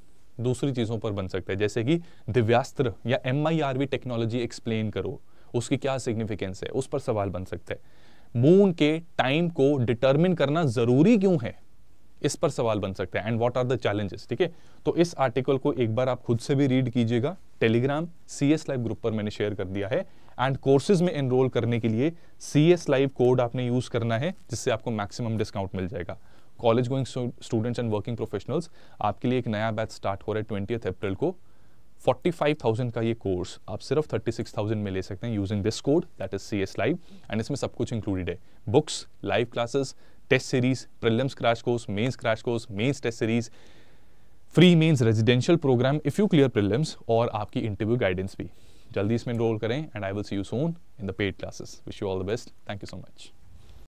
दूसरी चीज़ों पर बन सकता है जैसे कि दिव्यास्त्र या एम टेक्नोलॉजी एक्सप्लेन करो उसकी क्या सिग्निफिकेंस है उस पर सवाल बन सकता है मून के टाइम को डिटर्मिन करना जरूरी क्यों है इस पर सवाल बन सकते हैं and what are the challenges ठीक है तो इस आर्टिकल को एक बार आप खुद से भी रीड कीजिएगा Telegram C S live group पर मैंने शेयर कर दिया है एंड कोर्सेज में एनरोल करने के लिए सी एस लाइव कोड आपने यूज करना है जिससे आपको मैक्सिमम डिस्काउंट मिल जाएगा college going students and working professionals आपके लिए एक नया बैच स्टार्ट हो रहा है ट्वेंटी अप्रैल को 45,000 का ये कोर्स आप सिर्फ 36,000 में ले सकते हैं using this code that is C S live and इसमें सब कुछ इंक्लूडेड है books live classes test series prelims crash course mains crash course mains test series free mains residential programme if you clear prelims और आपकी interview guidance भी जल्दी इसमें enrol करें and I will see you soon in the paid classes wish you all the best thank you so much